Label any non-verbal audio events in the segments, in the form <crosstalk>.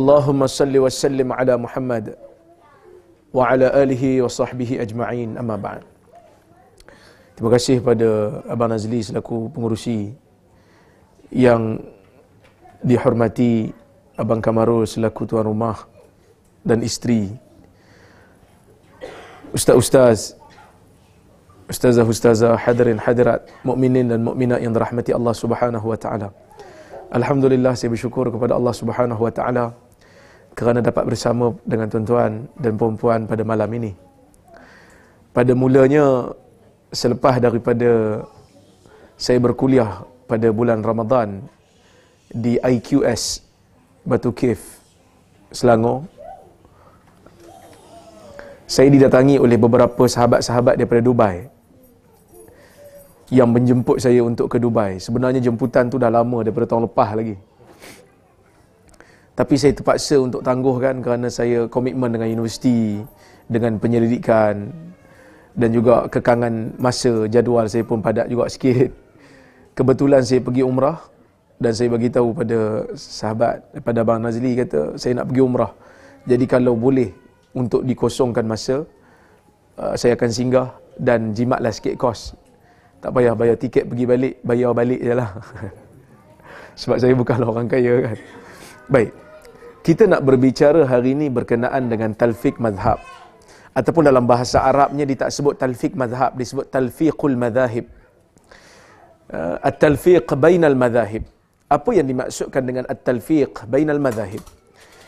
اللهم صل وسلم على محمد وعلى آله وصحبه أجمعين أما بعد Terima kasih kepada Abang Nazli selaku pengurusi yang dihormati Abang Kamarul selaku tuan rumah dan isteri. Ustaz-ustaz, ustazah-ustazah, hadirin hadirat, mukminin dan mukminat yang dirahmati Allah Subhanahu wa taala. Alhamdulillah saya bersyukur kepada Allah Subhanahu wa taala kerana dapat bersama dengan tuan-tuan dan puan-puan pada malam ini. Pada mulanya selepas daripada saya berkuliah pada bulan Ramadan di IQS Batu Cave Selangor saya didatangi oleh beberapa sahabat-sahabat daripada Dubai yang menjemput saya untuk ke Dubai. Sebenarnya jemputan tu dah lama daripada tahun lepas lagi. Tapi saya terpaksa untuk tangguhkan kerana saya komitmen dengan universiti, dengan penyelidikan dan juga kekangan masa jadual saya pun padat juga sikit. Kebetulan saya pergi umrah dan saya bagi tahu pada sahabat pada Abang Nazli kata saya nak pergi umrah. Jadi kalau boleh untuk dikosongkan masa uh, saya akan singgah dan jimatlah sikit kos. Tak payah bayar tiket pergi balik, bayar balik je lah. <laughs> Sebab saya bukanlah orang kaya kan. Baik. Kita nak berbicara hari ini berkenaan dengan talfiq madhab Ataupun dalam bahasa Arabnya dia tak sebut talfiq mazhab, disebut talfiqul madhahib. Uh, at-talfiq bainal madhahib. Apa yang dimaksudkan dengan at-talfiq bainal madhahib?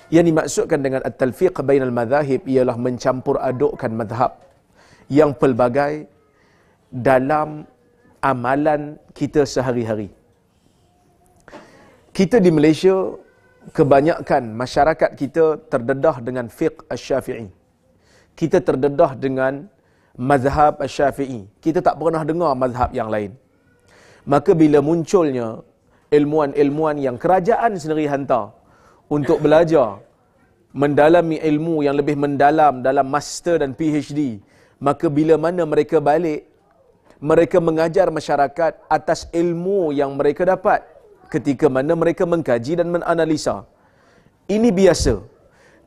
Yang dimaksudkan dengan at-talfiq bainal madhahib ialah mencampur adukkan madhab yang pelbagai dalam amalan kita sehari-hari. Kita di Malaysia kebanyakan masyarakat kita terdedah dengan fiqh asy-syafi'i. Kita terdedah dengan mazhab asy-syafi'i. Kita tak pernah dengar mazhab yang lain. Maka bila munculnya ilmuan-ilmuan yang kerajaan sendiri hantar untuk belajar mendalami ilmu yang lebih mendalam dalam master dan PhD, maka bila mana mereka balik mereka mengajar masyarakat atas ilmu yang mereka dapat ketika mana mereka mengkaji dan menganalisa. Ini biasa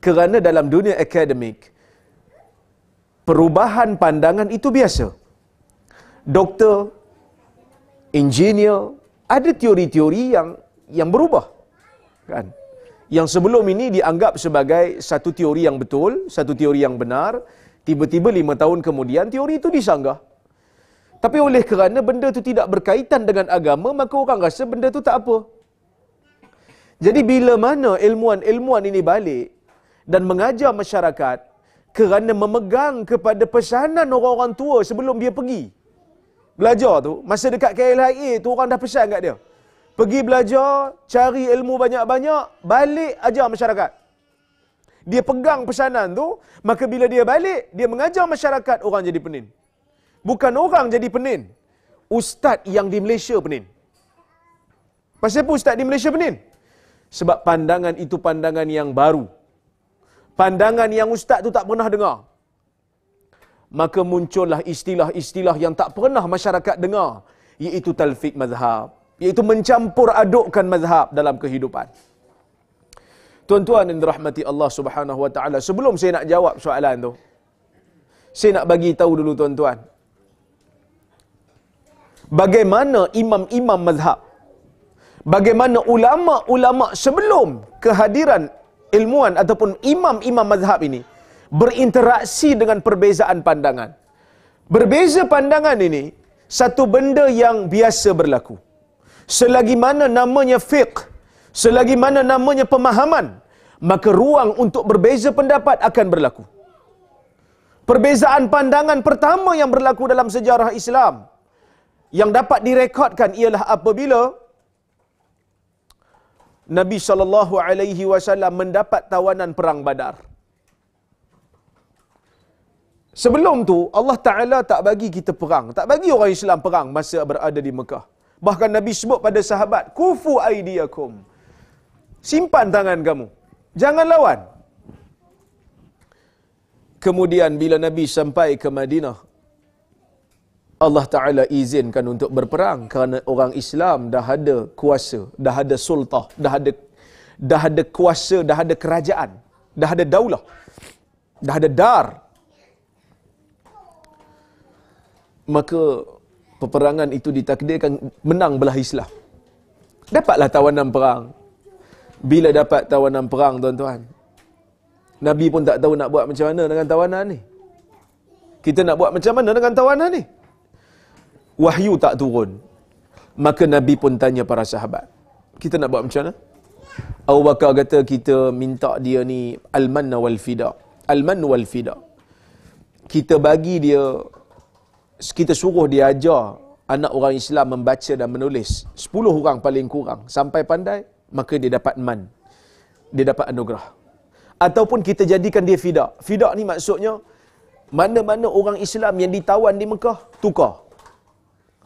kerana dalam dunia akademik, perubahan pandangan itu biasa. Doktor, engineer, ada teori-teori yang yang berubah. Kan? Yang sebelum ini dianggap sebagai satu teori yang betul, satu teori yang benar, tiba-tiba lima tahun kemudian teori itu disanggah. Tapi oleh kerana benda tu tidak berkaitan dengan agama, maka orang rasa benda tu tak apa. Jadi bila mana ilmuan-ilmuan ini balik dan mengajar masyarakat kerana memegang kepada pesanan orang-orang tua sebelum dia pergi belajar tu, masa dekat KLIA tu orang dah pesan kat dia. Pergi belajar, cari ilmu banyak-banyak, balik ajar masyarakat. Dia pegang pesanan tu, maka bila dia balik, dia mengajar masyarakat, orang jadi penin. Bukan orang jadi penin. Ustaz yang di Malaysia penin. Pasal apa ustaz di Malaysia penin? Sebab pandangan itu pandangan yang baru. Pandangan yang ustaz tu tak pernah dengar. Maka muncullah istilah-istilah yang tak pernah masyarakat dengar. Iaitu talfik mazhab. Iaitu mencampur adukkan mazhab dalam kehidupan. Tuan-tuan yang dirahmati Allah Subhanahu Wa Taala, sebelum saya nak jawab soalan tu, saya nak bagi tahu dulu tuan-tuan, bagaimana imam-imam mazhab bagaimana ulama-ulama sebelum kehadiran ilmuan ataupun imam-imam mazhab ini berinteraksi dengan perbezaan pandangan berbeza pandangan ini satu benda yang biasa berlaku selagi mana namanya fiqh selagi mana namanya pemahaman maka ruang untuk berbeza pendapat akan berlaku perbezaan pandangan pertama yang berlaku dalam sejarah Islam yang dapat direkodkan ialah apabila Nabi sallallahu alaihi wasallam mendapat tawanan perang Badar. Sebelum tu Allah Taala tak bagi kita perang, tak bagi orang Islam perang masa berada di Mekah. Bahkan Nabi sebut pada sahabat, "Kufu aydiakum." Simpan tangan kamu. Jangan lawan. Kemudian bila Nabi sampai ke Madinah, Allah Ta'ala izinkan untuk berperang kerana orang Islam dah ada kuasa, dah ada sultah, dah ada dah ada kuasa, dah ada kerajaan, dah ada daulah, dah ada dar. Maka peperangan itu ditakdirkan menang belah Islam. Dapatlah tawanan perang. Bila dapat tawanan perang, tuan-tuan? Nabi pun tak tahu nak buat macam mana dengan tawanan ni. Kita nak buat macam mana dengan tawanan ni? wahyu tak turun. Maka Nabi pun tanya para sahabat. Kita nak buat macam mana? Abu Bakar kata kita minta dia ni al-manna wal-fida. Al-manna wal-fida. Kita bagi dia, kita suruh dia ajar anak orang Islam membaca dan menulis. Sepuluh orang paling kurang. Sampai pandai, maka dia dapat man. Dia dapat anugerah. Ataupun kita jadikan dia fida. Fida ni maksudnya, mana-mana orang Islam yang ditawan di Mekah, tukar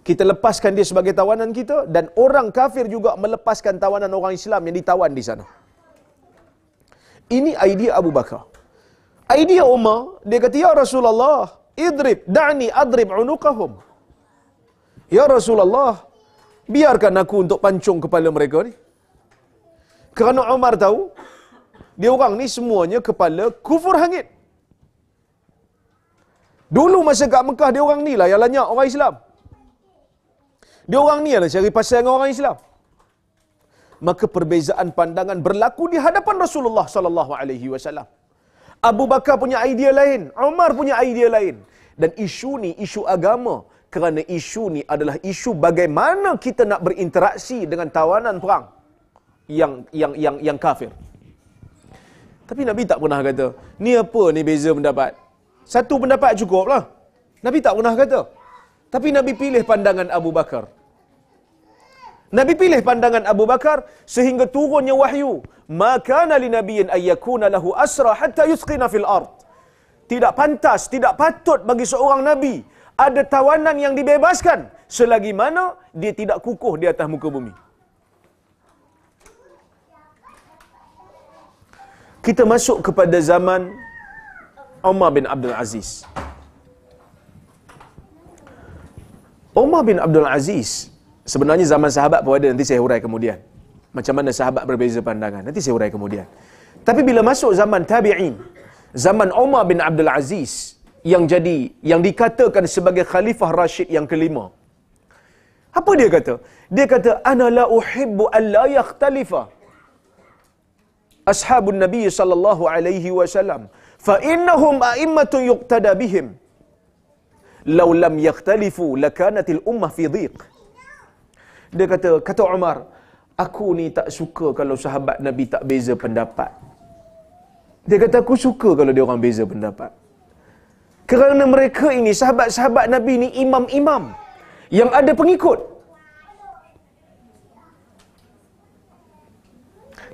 kita lepaskan dia sebagai tawanan kita dan orang kafir juga melepaskan tawanan orang Islam yang ditawan di sana. Ini idea Abu Bakar. Idea Umar, dia kata, Ya Rasulullah, idrib, da'ni adrib unukahum. Ya Rasulullah, biarkan aku untuk pancung kepala mereka ni. Kerana Umar tahu, dia orang ni semuanya kepala kufur hangit. Dulu masa kat Mekah, dia orang ni lah yang lanyak orang Islam. Dia orang ni adalah cari pasal dengan orang Islam. Maka perbezaan pandangan berlaku di hadapan Rasulullah sallallahu alaihi wasallam. Abu Bakar punya idea lain, Umar punya idea lain. Dan isu ni isu agama kerana isu ni adalah isu bagaimana kita nak berinteraksi dengan tawanan perang yang yang yang yang kafir. Tapi Nabi tak pernah kata, ni apa ni beza pendapat? Satu pendapat cukup lah. Nabi tak pernah kata. Tapi Nabi pilih pandangan Abu Bakar. Nabi pilih pandangan Abu Bakar sehingga turunnya wahyu. Maka nali nabiin ayakuna lahu asra hatta yusqina fil ard. Tidak pantas, tidak patut bagi seorang nabi ada tawanan yang dibebaskan selagi mana dia tidak kukuh di atas muka bumi. Kita masuk kepada zaman Umar bin Abdul Aziz. Umar bin Abdul Aziz sebenarnya zaman sahabat pun ada nanti saya hurai kemudian macam mana sahabat berbeza pandangan nanti saya hurai kemudian tapi bila masuk zaman tabi'in zaman Umar bin Abdul Aziz yang jadi yang dikatakan sebagai khalifah Rashid yang kelima apa dia kata dia kata ana la uhibbu an la yakhtalifa ashabun nabi sallallahu alaihi wasallam fa innahum a'immatun yuqtada bihim law lam yakhtalifu lakanatil ummah fi dhiq' Dia kata, kata Umar, aku ni tak suka kalau sahabat Nabi tak beza pendapat. Dia kata, aku suka kalau dia orang beza pendapat. Kerana mereka ini, sahabat-sahabat Nabi ni imam-imam yang ada pengikut.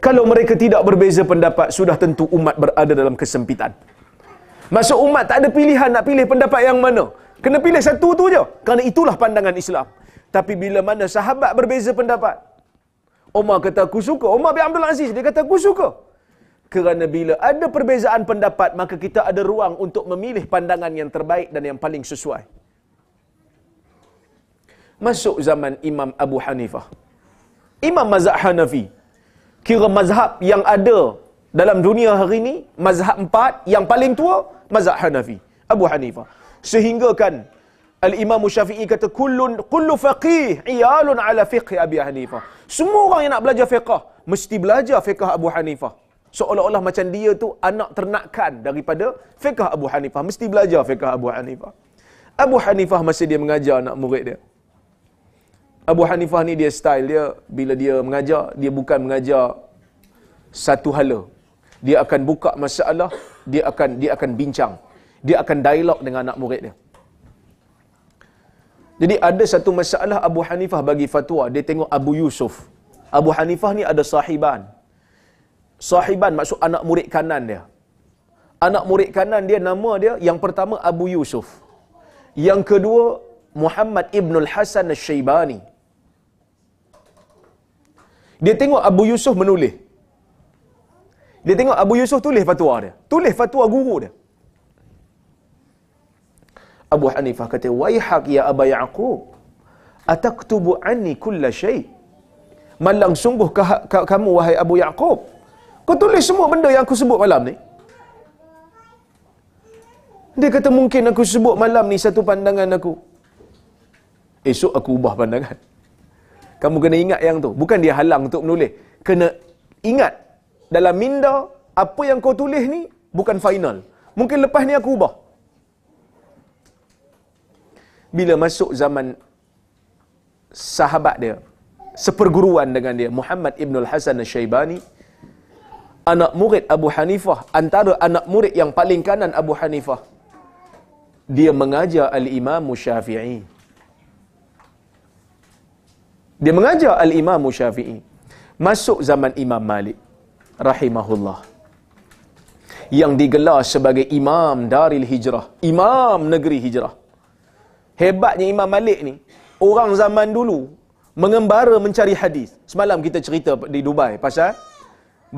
Kalau mereka tidak berbeza pendapat, sudah tentu umat berada dalam kesempitan. Maksud umat tak ada pilihan nak pilih pendapat yang mana. Kena pilih satu tu je. Kerana itulah pandangan Islam. Tapi bila mana sahabat berbeza pendapat. Umar kata aku suka. Umar bin Abdul Aziz dia kata aku suka. Kerana bila ada perbezaan pendapat maka kita ada ruang untuk memilih pandangan yang terbaik dan yang paling sesuai. Masuk zaman Imam Abu Hanifah. Imam Mazhab Hanafi. Kira mazhab yang ada dalam dunia hari ini, mazhab empat yang paling tua, mazhab Hanafi. Abu Hanifah. Sehingga kan Al-Imam Syafi'i kata kullun kullu faqih iyalun ala fiqh Abi Hanifah. Semua orang yang nak belajar fiqh mesti belajar fiqh Abu Hanifah. Seolah-olah macam dia tu anak ternakan daripada fiqh Abu Hanifah, mesti belajar fiqh Abu Hanifah. Abu Hanifah masa dia mengajar anak murid dia. Abu Hanifah ni dia style dia bila dia mengajar dia bukan mengajar satu hala. Dia akan buka masalah, dia akan dia akan bincang. Dia akan dialog dengan anak murid dia. Jadi ada satu masalah Abu Hanifah bagi fatwa. Dia tengok Abu Yusuf. Abu Hanifah ni ada sahiban. Sahiban maksud anak murid kanan dia. Anak murid kanan dia nama dia yang pertama Abu Yusuf. Yang kedua Muhammad Ibn Hasan Al-Shaybani. Dia tengok Abu Yusuf menulis. Dia tengok Abu Yusuf tulis fatwa dia. Tulis fatwa guru dia. Abu Hanifah kata, "Waihak ya Aba Yaqub. Ataktubu anni kulla shay?" Malang sungguh ke, ke, kamu wahai Abu Yaqub. Kau tulis semua benda yang aku sebut malam ni. Dia kata mungkin aku sebut malam ni satu pandangan aku. Esok aku ubah pandangan. Kamu kena ingat yang tu. Bukan dia halang untuk menulis. Kena ingat dalam minda apa yang kau tulis ni bukan final. Mungkin lepas ni aku ubah bila masuk zaman sahabat dia seperguruan dengan dia Muhammad ibn al-Hasan al-Shaybani anak murid Abu Hanifah antara anak murid yang paling kanan Abu Hanifah dia mengajar al-Imam Syafi'i dia mengajar al-Imam Syafi'i masuk zaman Imam Malik rahimahullah yang digelar sebagai imam dari hijrah imam negeri hijrah Hebatnya Imam Malik ni, orang zaman dulu mengembara mencari hadis. Semalam kita cerita di Dubai pasal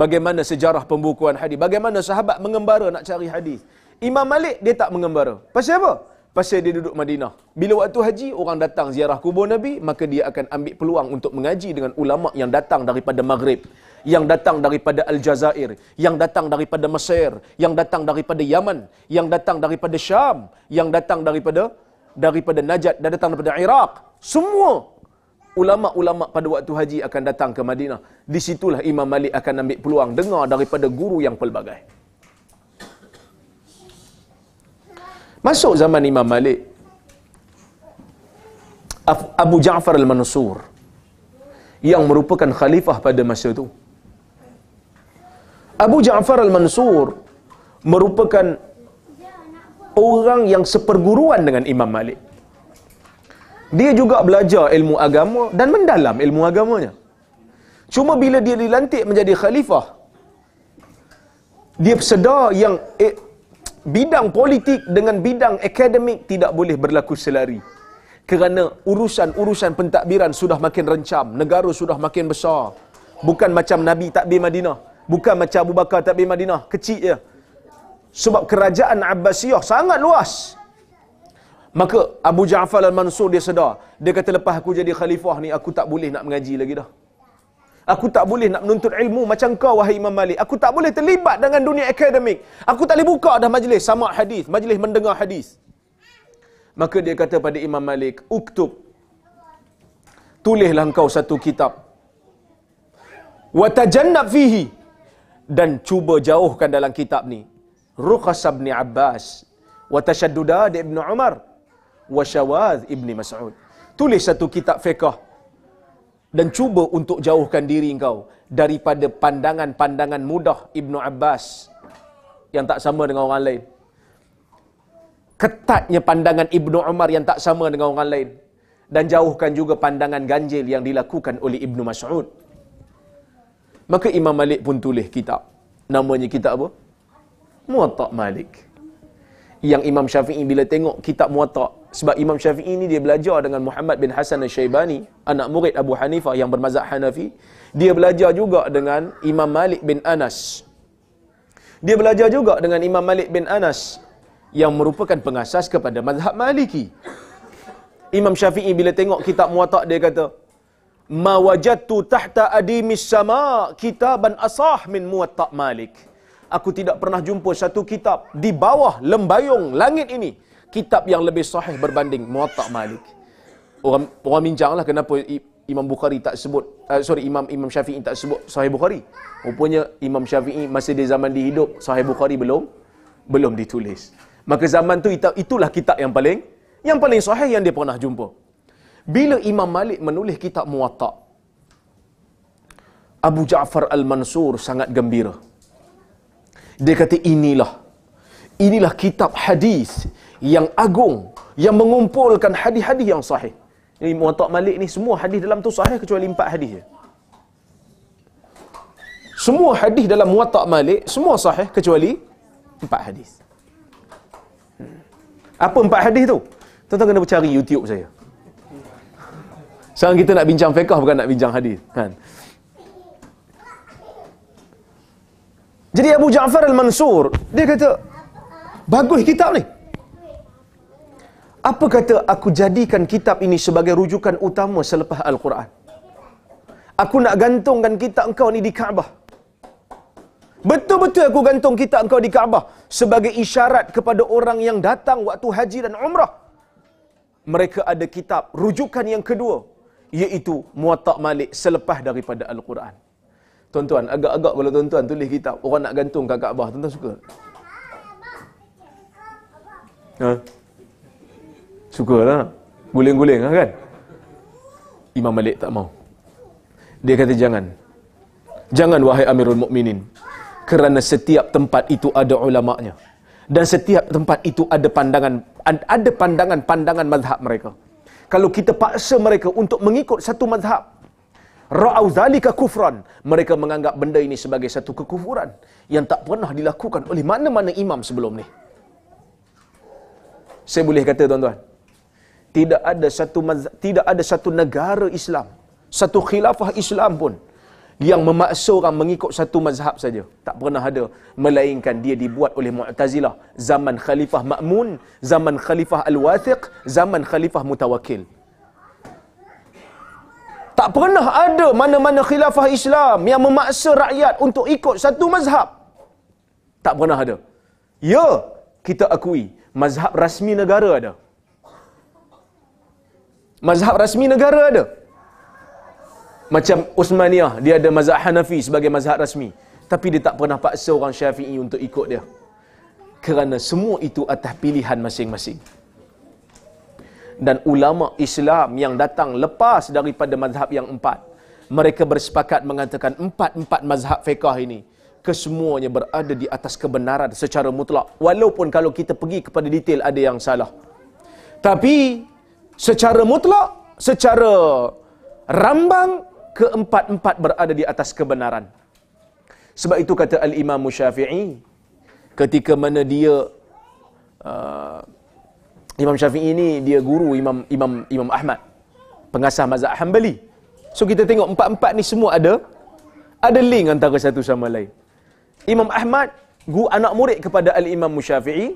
bagaimana sejarah pembukuan hadis, bagaimana sahabat mengembara nak cari hadis. Imam Malik dia tak mengembara. Pasal apa? Pasal dia duduk Madinah. Bila waktu haji, orang datang ziarah kubur Nabi, maka dia akan ambil peluang untuk mengaji dengan ulama' yang datang daripada Maghrib. Yang datang daripada Al Aljazair. Yang datang daripada Mesir. Yang datang daripada Yaman. Yang datang daripada Syam. Yang datang daripada daripada Najat dan datang daripada Iraq. Semua ulama-ulama pada waktu haji akan datang ke Madinah. Di situlah Imam Malik akan ambil peluang dengar daripada guru yang pelbagai. Masuk zaman Imam Malik. Abu Ja'far al-Mansur yang merupakan khalifah pada masa itu. Abu Ja'far al-Mansur merupakan orang yang seperguruan dengan Imam Malik. Dia juga belajar ilmu agama dan mendalam ilmu agamanya. Cuma bila dia dilantik menjadi khalifah, dia sedar yang eh, bidang politik dengan bidang akademik tidak boleh berlaku selari. Kerana urusan-urusan pentadbiran sudah makin rencam, negara sudah makin besar. Bukan macam Nabi takbir Madinah, bukan macam Abu Bakar takbir Madinah, kecil je. Ya sebab kerajaan Abbasiyah sangat luas. Maka Abu Ja'far Al-Mansur dia sedar. Dia kata lepas aku jadi khalifah ni aku tak boleh nak mengaji lagi dah. Aku tak boleh nak menuntut ilmu macam kau wahai Imam Malik. Aku tak boleh terlibat dengan dunia akademik. Aku tak boleh buka dah majlis sama hadis, majlis mendengar hadis. Maka dia kata pada Imam Malik, "Uktub tulislah kau satu kitab. Wa tajannab fihi dan cuba jauhkan dalam kitab ni Rukhas ibn Abbas wa Tashaddudad ibn Umar wa Shawaz ibn Mas'ud. Tulis satu kitab fiqh dan cuba untuk jauhkan diri engkau daripada pandangan-pandangan mudah ibnu Abbas yang tak sama dengan orang lain. Ketatnya pandangan ibnu Umar yang tak sama dengan orang lain. Dan jauhkan juga pandangan ganjil yang dilakukan oleh ibnu Mas'ud. Maka Imam Malik pun tulis kitab. Namanya kitab apa? Muwatta Malik. Yang Imam Syafi'i bila tengok kitab Muwatta, sebab Imam Syafi'i ni dia belajar dengan Muhammad bin Hasan al Shaybani anak murid Abu Hanifah yang bermazhab Hanafi. Dia belajar juga dengan Imam Malik bin Anas. Dia belajar juga dengan Imam Malik bin Anas yang merupakan pengasas kepada mazhab Maliki. Imam Syafi'i bila tengok kitab Muwatta dia kata, "Ma wajadtu tahta adimis sama kitaban asah min Muwatta Malik." aku tidak pernah jumpa satu kitab di bawah lembayung langit ini kitab yang lebih sahih berbanding Muwatta Malik. Orang orang bincanglah kenapa Imam Bukhari tak sebut uh, sorry Imam Imam Syafi'i tak sebut Sahih Bukhari. Rupanya Imam Syafi'i masih di zaman dihidup Sahih Bukhari belum belum ditulis. Maka zaman tu itulah kitab yang paling yang paling sahih yang dia pernah jumpa. Bila Imam Malik menulis kitab Muwatta Abu Ja'far Al-Mansur sangat gembira dia kata inilah inilah kitab hadis yang agung yang mengumpulkan hadis-hadis yang sahih ini Muwatta' Malik ni semua hadis dalam tu sahih kecuali empat hadis je semua hadis dalam Muwatta' Malik semua sahih kecuali empat hadis apa empat hadis tu? Tuan-tuan kena cari YouTube saya. Sekarang kita nak bincang fiqah bukan nak bincang hadis, kan? Jadi Abu Ja'far Al-Mansur, dia kata, bagus kitab ni. Apa kata aku jadikan kitab ini sebagai rujukan utama selepas Al-Quran? Aku nak gantungkan kitab engkau ni di Kaabah. Betul-betul aku gantung kitab engkau di Kaabah sebagai isyarat kepada orang yang datang waktu haji dan umrah. Mereka ada kitab rujukan yang kedua iaitu Muwatta Malik selepas daripada Al-Quran. Tuan-tuan, agak-agak kalau tuan-tuan tulis kitab, orang nak gantung kakak Abah, tuan-tuan suka? Ha? Suka lah. Guling-guling lah kan? Imam Malik tak mau. Dia kata jangan. Jangan wahai Amirul Mukminin. Kerana setiap tempat itu ada ulama'nya. Dan setiap tempat itu ada pandangan ada pandangan-pandangan mazhab mereka. Kalau kita paksa mereka untuk mengikut satu mazhab, ra'au zalika kufran mereka menganggap benda ini sebagai satu kekufuran yang tak pernah dilakukan oleh mana-mana imam sebelum ni saya boleh kata tuan-tuan tidak ada satu tidak ada satu negara Islam satu khilafah Islam pun yang memaksa orang mengikut satu mazhab saja tak pernah ada melainkan dia dibuat oleh Mu'tazilah zaman Khalifah Ma'mun zaman Khalifah Al-Wathiq zaman Khalifah Mutawakil tak pernah ada mana-mana khilafah Islam yang memaksa rakyat untuk ikut satu mazhab. Tak pernah ada. Ya, kita akui mazhab rasmi negara ada. Mazhab rasmi negara ada. Macam Uthmaniyah, dia ada mazhab Hanafi sebagai mazhab rasmi. Tapi dia tak pernah paksa orang Syafi'i untuk ikut dia. Kerana semua itu atas pilihan masing-masing dan ulama Islam yang datang lepas daripada mazhab yang empat. Mereka bersepakat mengatakan empat-empat mazhab fiqah ini kesemuanya berada di atas kebenaran secara mutlak. Walaupun kalau kita pergi kepada detail ada yang salah. Tapi secara mutlak, secara rambang keempat-empat berada di atas kebenaran. Sebab itu kata Al-Imam Syafi'i ketika mana dia uh, Imam Syafi'i ni dia guru Imam Imam Imam Ahmad pengasah mazhab Hanbali. So kita tengok empat-empat ni semua ada ada link antara satu sama lain. Imam Ahmad guru anak murid kepada Al Imam Syafi'i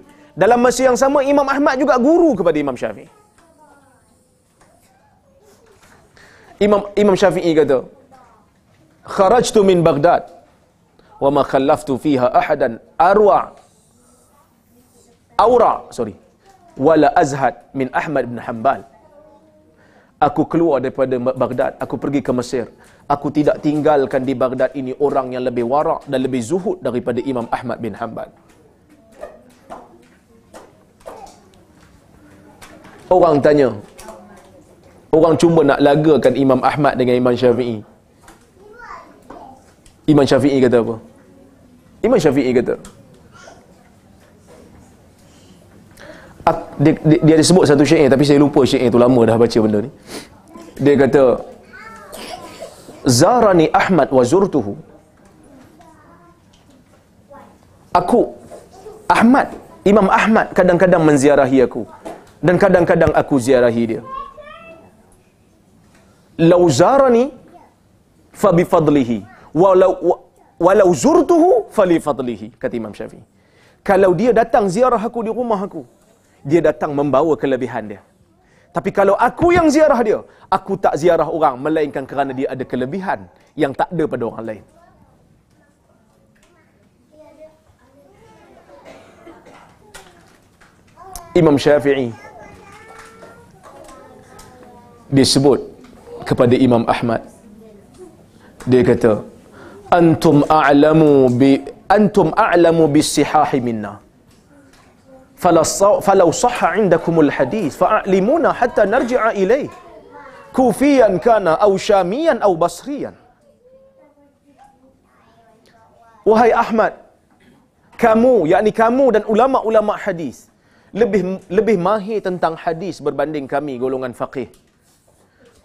dalam masa yang sama Imam Ahmad juga guru kepada Imam Syafi'i. Imam Imam Syafi'i kata Kharajtu min Baghdad wa ma khallaftu fiha ahadan arwa aura sorry wala azhad min Ahmad bin Hanbal. Aku keluar daripada Baghdad, aku pergi ke Mesir. Aku tidak tinggalkan di Baghdad ini orang yang lebih warak dan lebih zuhud daripada Imam Ahmad bin Hanbal. Orang tanya, orang cuma nak lagakan Imam Ahmad dengan Imam Syafi'i. Imam Syafi'i kata apa? Imam Syafi'i kata, dia, dia, dia ada sebut satu syair tapi saya lupa syair tu lama dah baca benda ni dia kata zarani ahmad wa zurtuhu aku ahmad imam ahmad kadang-kadang menziarahi aku dan kadang-kadang aku ziarahi dia Lau zarani fa bi fadlihi walau walau zurtuhu fa li fadlihi kata imam syafi'i kalau dia datang ziarah aku di rumah aku dia datang membawa kelebihan dia. Tapi kalau aku yang ziarah dia, aku tak ziarah orang melainkan kerana dia ada kelebihan yang tak ada pada orang lain. Imam Syafi'i disebut kepada Imam Ahmad dia kata antum a'lamu bi antum a'lamu bis sihahi minna falau sah indakum al hadis fa'alimuna hatta narji'a ilayh kufiyan kana aw syamiyan aw basriyan wahai ahmad kamu yakni kamu dan ulama-ulama hadis lebih lebih mahir tentang hadis berbanding kami golongan faqih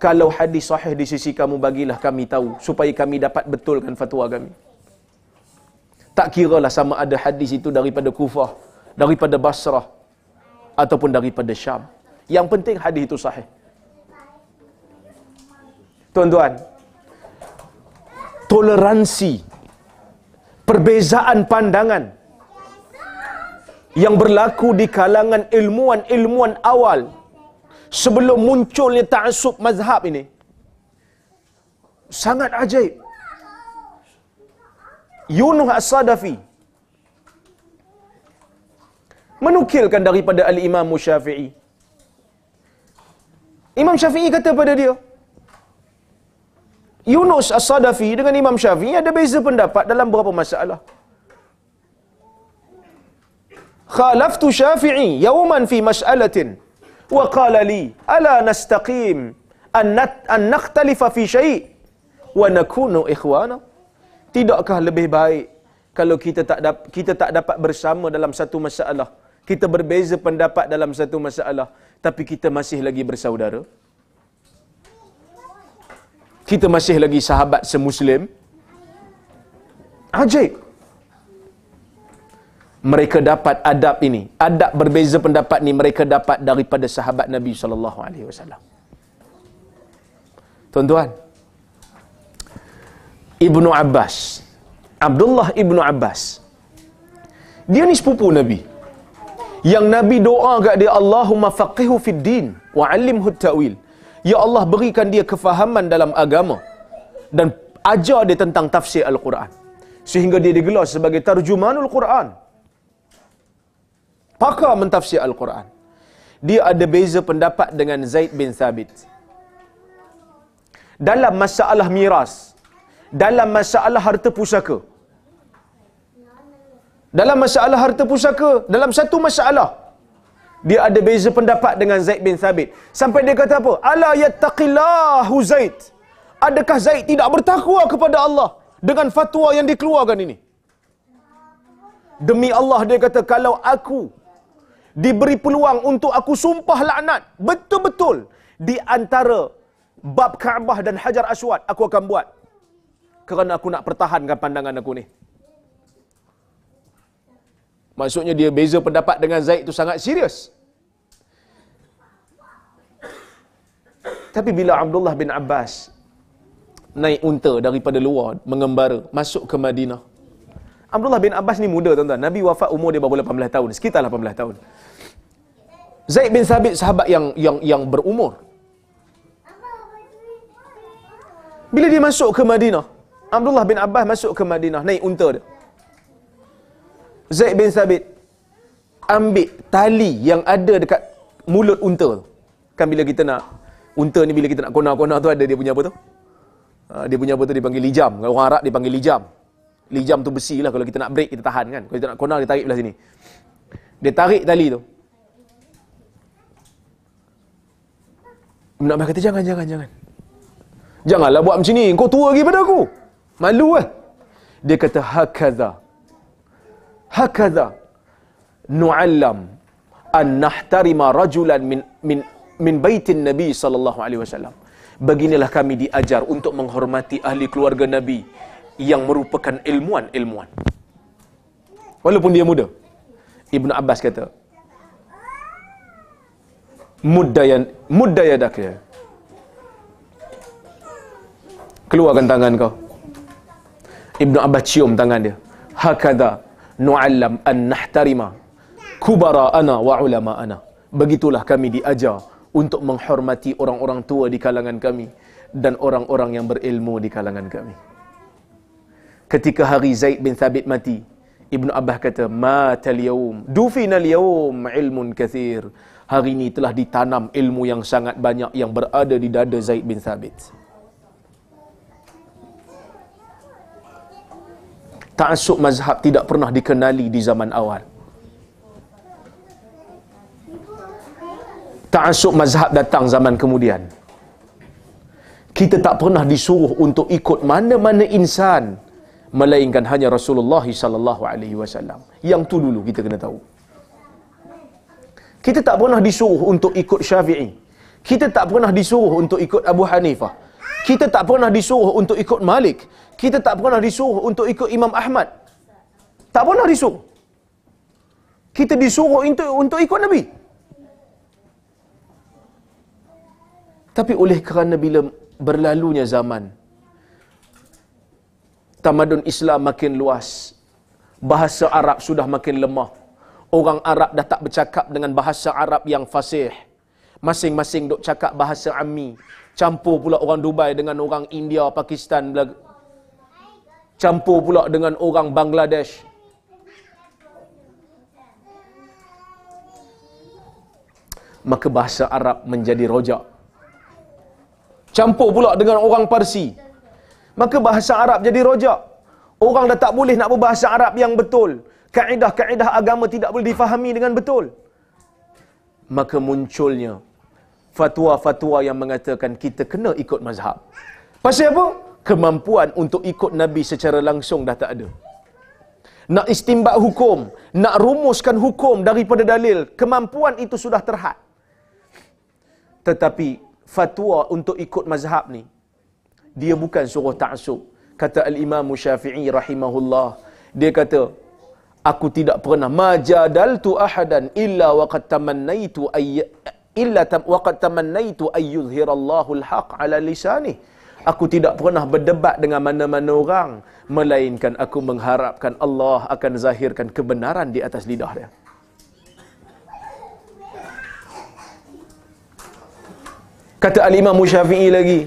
kalau hadis sahih di sisi kamu bagilah kami tahu supaya kami dapat betulkan fatwa kami tak kiralah sama ada hadis itu daripada kufah daripada Basrah ataupun daripada Syam. Yang penting hadis itu sahih. Tuan-tuan, toleransi perbezaan pandangan yang berlaku di kalangan ilmuan-ilmuan awal sebelum munculnya ta'asub mazhab ini sangat ajaib Yunus As-Sadafi menukilkan daripada al-Imam Syafi'i. Imam Syafi'i kata pada dia, Yunus As-Sadafi dengan Imam Syafi'i ada beza pendapat dalam beberapa masalah. Khalaftu Syafi'i yauman fi mas'alatin wa qala li ala nastaqim an an nakhtalifa fi shay' wa nakunu ikhwana tidakkah lebih baik kalau kita tak dap- kita tak dapat bersama dalam satu masalah kita berbeza pendapat dalam satu masalah tapi kita masih lagi bersaudara kita masih lagi sahabat semuslim ajaib mereka dapat adab ini adab berbeza pendapat ni mereka dapat daripada sahabat Nabi sallallahu alaihi wasallam tuan-tuan Ibnu Abbas Abdullah Ibnu Abbas dia ni sepupu Nabi yang Nabi doa kat dia Allahumma faqihu fid din wa alimhu ta'wil. Ya Allah berikan dia kefahaman dalam agama dan ajar dia tentang tafsir Al-Quran. Sehingga dia digelar sebagai tarjuman Al Quran. Pakar mentafsir Al-Quran. Dia ada beza pendapat dengan Zaid bin Thabit. Dalam masalah miras, dalam masalah harta pusaka, dalam masalah harta pusaka, dalam satu masalah, dia ada beza pendapat dengan Zaid bin Sabit. Sampai dia kata apa? Ala yattaqillahu Zaid. Adakah Zaid tidak bertakwa kepada Allah dengan fatwa yang dikeluarkan ini? Demi Allah dia kata, kalau aku diberi peluang untuk aku sumpah laknat, betul-betul di antara bab Kaabah dan Hajar Aswad, aku akan buat. Kerana aku nak pertahankan pandangan aku ni. Maksudnya dia beza pendapat dengan Zaid itu sangat serius. Tapi bila Abdullah bin Abbas naik unta daripada luar mengembara masuk ke Madinah. Abdullah bin Abbas ni muda tuan-tuan. Nabi wafat umur dia baru 18 tahun. Sekitar 18 tahun. Zaid bin Sabit sahabat yang yang yang berumur. Bila dia masuk ke Madinah, Abdullah bin Abbas masuk ke Madinah naik unta dia. Zaid bin Sabit ambil tali yang ada dekat mulut unta kan bila kita nak unta ni bila kita nak kona-kona tu ada dia punya apa tu ah, dia punya apa tu dipanggil lijam kalau orang Arab dipanggil lijam lijam tu besi lah kalau kita nak break kita tahan kan kalau kita nak kona dia tarik belah sini dia tarik tali tu Nak kata jangan, jangan, jangan. Janganlah buat macam ni. Kau tua lagi pada aku. Malu lah. Dia kata, Hakadah. هكذا نعلم an نحترم رجلا من min min بيت النبي صلى الله عليه وسلم Beginilah kami diajar untuk menghormati ahli keluarga Nabi yang merupakan ilmuan-ilmuan. Walaupun dia muda. ibnu Abbas kata, Muddayan, Muddaya ya Keluarkan tangan kau. ibnu Abbas cium tangan dia. Hakadah nu'allam an nahtarima ana wa ana. Begitulah kami diajar untuk menghormati orang-orang tua di kalangan kami dan orang-orang yang berilmu di kalangan kami. Ketika hari Zaid bin Thabit mati, Ibnu Abbas kata, Ma al-yawm, dufina al-yawm ilmun kathir." Hari ini telah ditanam ilmu yang sangat banyak yang berada di dada Zaid bin Thabit. Ta'asub mazhab tidak pernah dikenali di zaman awal. Ta'asub mazhab datang zaman kemudian. Kita tak pernah disuruh untuk ikut mana-mana insan melainkan hanya Rasulullah sallallahu alaihi wasallam. Yang tu dulu kita kena tahu. Kita tak pernah disuruh untuk ikut Syafi'i. Kita tak pernah disuruh untuk ikut Abu Hanifah. Kita tak pernah disuruh untuk ikut Malik. Kita tak pernah disuruh untuk ikut Imam Ahmad. Tak pernah disuruh. Kita disuruh untuk, untuk ikut Nabi. Tapi oleh kerana bila berlalunya zaman, tamadun Islam makin luas, bahasa Arab sudah makin lemah, orang Arab dah tak bercakap dengan bahasa Arab yang fasih, masing-masing duk cakap bahasa Ami, campur pula orang Dubai dengan orang India, Pakistan campur pula dengan orang Bangladesh maka bahasa Arab menjadi rojak campur pula dengan orang Parsi maka bahasa Arab jadi rojak orang dah tak boleh nak berbahasa Arab yang betul kaedah-kaedah agama tidak boleh difahami dengan betul maka munculnya fatwa-fatwa yang mengatakan kita kena ikut mazhab. Pasal apa? Kemampuan untuk ikut Nabi secara langsung dah tak ada. Nak istimbak hukum, nak rumuskan hukum daripada dalil, kemampuan itu sudah terhad. Tetapi fatwa untuk ikut mazhab ni, dia bukan suruh ta'asub. Kata Al-Imam Syafi'i rahimahullah, dia kata, Aku tidak pernah majadaltu ahadan illa waqad tamannaitu ayya illa tam, waqad tamannaitu ay yuzhirallahu alhaq ala lisani aku tidak pernah berdebat dengan mana-mana orang melainkan aku mengharapkan Allah akan zahirkan kebenaran di atas lidah dia kata al-imam syafi'i lagi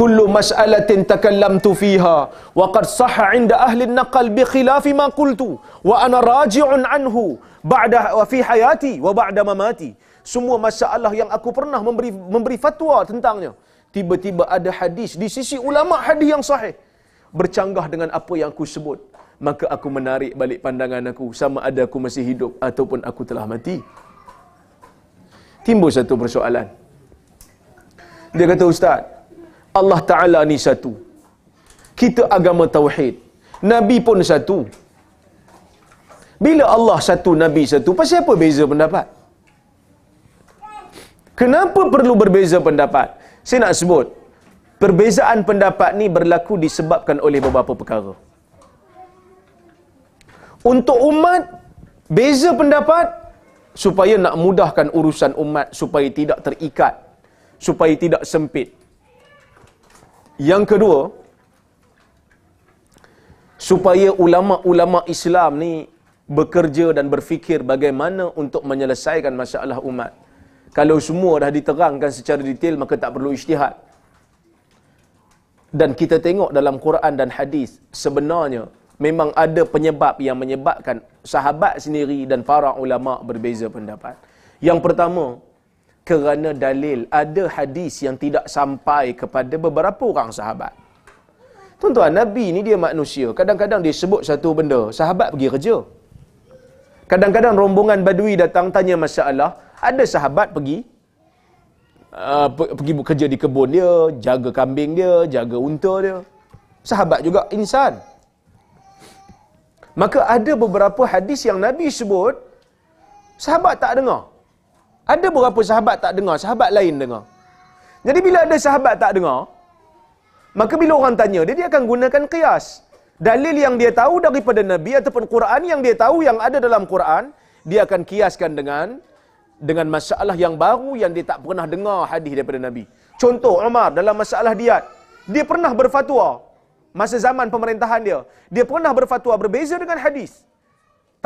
kullu mas'alatin takallamtu fiha wa qad sahha 'inda ahli an-naqal bi khilafi ma qultu wa ana raji'un anhu ba'da wa fi hayati wa ba'da mamati semua masalah yang aku pernah memberi memberi fatwa tentangnya. Tiba-tiba ada hadis di sisi ulama hadis yang sahih bercanggah dengan apa yang aku sebut. Maka aku menarik balik pandangan aku sama ada aku masih hidup ataupun aku telah mati. Timbul satu persoalan. Dia kata, "Ustaz, Allah Taala ni satu. Kita agama tauhid. Nabi pun satu." Bila Allah satu, Nabi satu, pasal apa beza pendapat? Kenapa perlu berbeza pendapat? Saya nak sebut. Perbezaan pendapat ni berlaku disebabkan oleh beberapa perkara. Untuk umat, beza pendapat supaya nak mudahkan urusan umat supaya tidak terikat, supaya tidak sempit. Yang kedua, supaya ulama-ulama Islam ni bekerja dan berfikir bagaimana untuk menyelesaikan masalah umat. Kalau semua dah diterangkan secara detail maka tak perlu ijtihad. Dan kita tengok dalam Quran dan hadis sebenarnya memang ada penyebab yang menyebabkan sahabat sendiri dan para ulama berbeza pendapat. Yang pertama kerana dalil ada hadis yang tidak sampai kepada beberapa orang sahabat. Tuan-tuan, Nabi ni dia manusia. Kadang-kadang dia sebut satu benda, sahabat pergi kerja. Kadang-kadang rombongan badui datang tanya masalah, ada sahabat pergi uh, pergi bekerja di kebun dia, jaga kambing dia, jaga unta dia. Sahabat juga insan. Maka ada beberapa hadis yang Nabi sebut sahabat tak dengar. Ada beberapa sahabat tak dengar, sahabat lain dengar. Jadi bila ada sahabat tak dengar, maka bila orang tanya, dia, dia akan gunakan kias. Dalil yang dia tahu daripada Nabi ataupun Quran yang dia tahu yang ada dalam Quran, dia akan kiaskan dengan dengan masalah yang baru yang dia tak pernah dengar hadis daripada Nabi. Contoh Umar dalam masalah diat, dia pernah berfatwa masa zaman pemerintahan dia. Dia pernah berfatwa berbeza dengan hadis.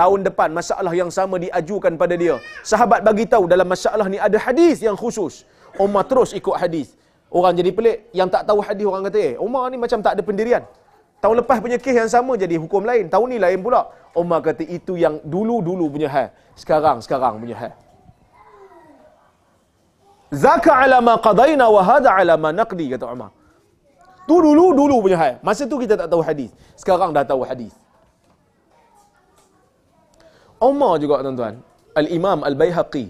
Tahun depan masalah yang sama diajukan pada dia. Sahabat bagi tahu dalam masalah ni ada hadis yang khusus. Umar terus ikut hadis. Orang jadi pelik, yang tak tahu hadis orang kata, "Eh, Umar ni macam tak ada pendirian." Tahun lepas punya kes yang sama jadi hukum lain. Tahun ni lain pula. Umar kata itu yang dulu-dulu punya hal. Sekarang sekarang punya hal. Zaka ala ma qadaina wa hada ala ma naqdi kata Umar. Tu dulu dulu punya hal. Masa tu kita tak tahu hadis. Sekarang dah tahu hadis. Umar juga tuan-tuan. Al-Imam Al-Baihaqi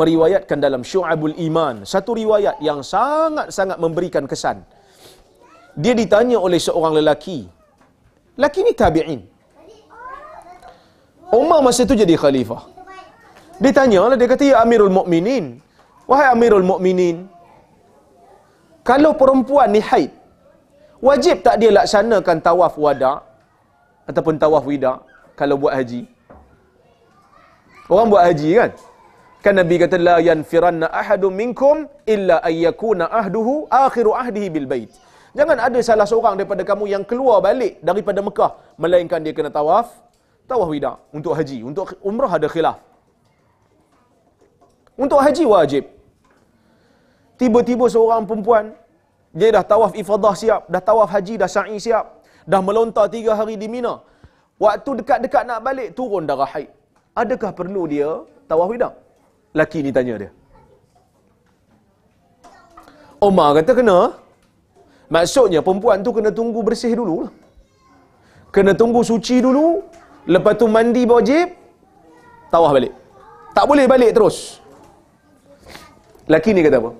meriwayatkan dalam Syu'abul Iman satu riwayat yang sangat-sangat memberikan kesan. Dia ditanya oleh seorang lelaki. Lelaki ni tabi'in. Umar masa tu jadi khalifah. Ditanya, Ditanyalah dia kata ya Amirul Mukminin, Wahai Amirul Mukminin, kalau perempuan ni haid, wajib tak dia laksanakan tawaf wada ataupun tawaf wida kalau buat haji? Orang buat haji kan? Kan Nabi kata la yanfiranna ahadu minkum illa ay yakuna ahduhu akhiru ahdihi bil bait. Jangan ada salah seorang daripada kamu yang keluar balik daripada Mekah melainkan dia kena tawaf tawaf wida untuk haji, untuk umrah ada khilaf. Untuk haji wajib. Tiba-tiba seorang perempuan, dia dah tawaf ifadah siap, dah tawaf haji, dah sa'i siap, dah melontar tiga hari di Mina. Waktu dekat-dekat nak balik, turun darah haid. Adakah perlu dia tawaf hidang? Laki ni tanya dia. Omar kata kena. Maksudnya perempuan tu kena tunggu bersih dulu. Kena tunggu suci dulu. Lepas tu mandi wajib. tawaf balik. Tak boleh balik terus. Laki ni kata apa?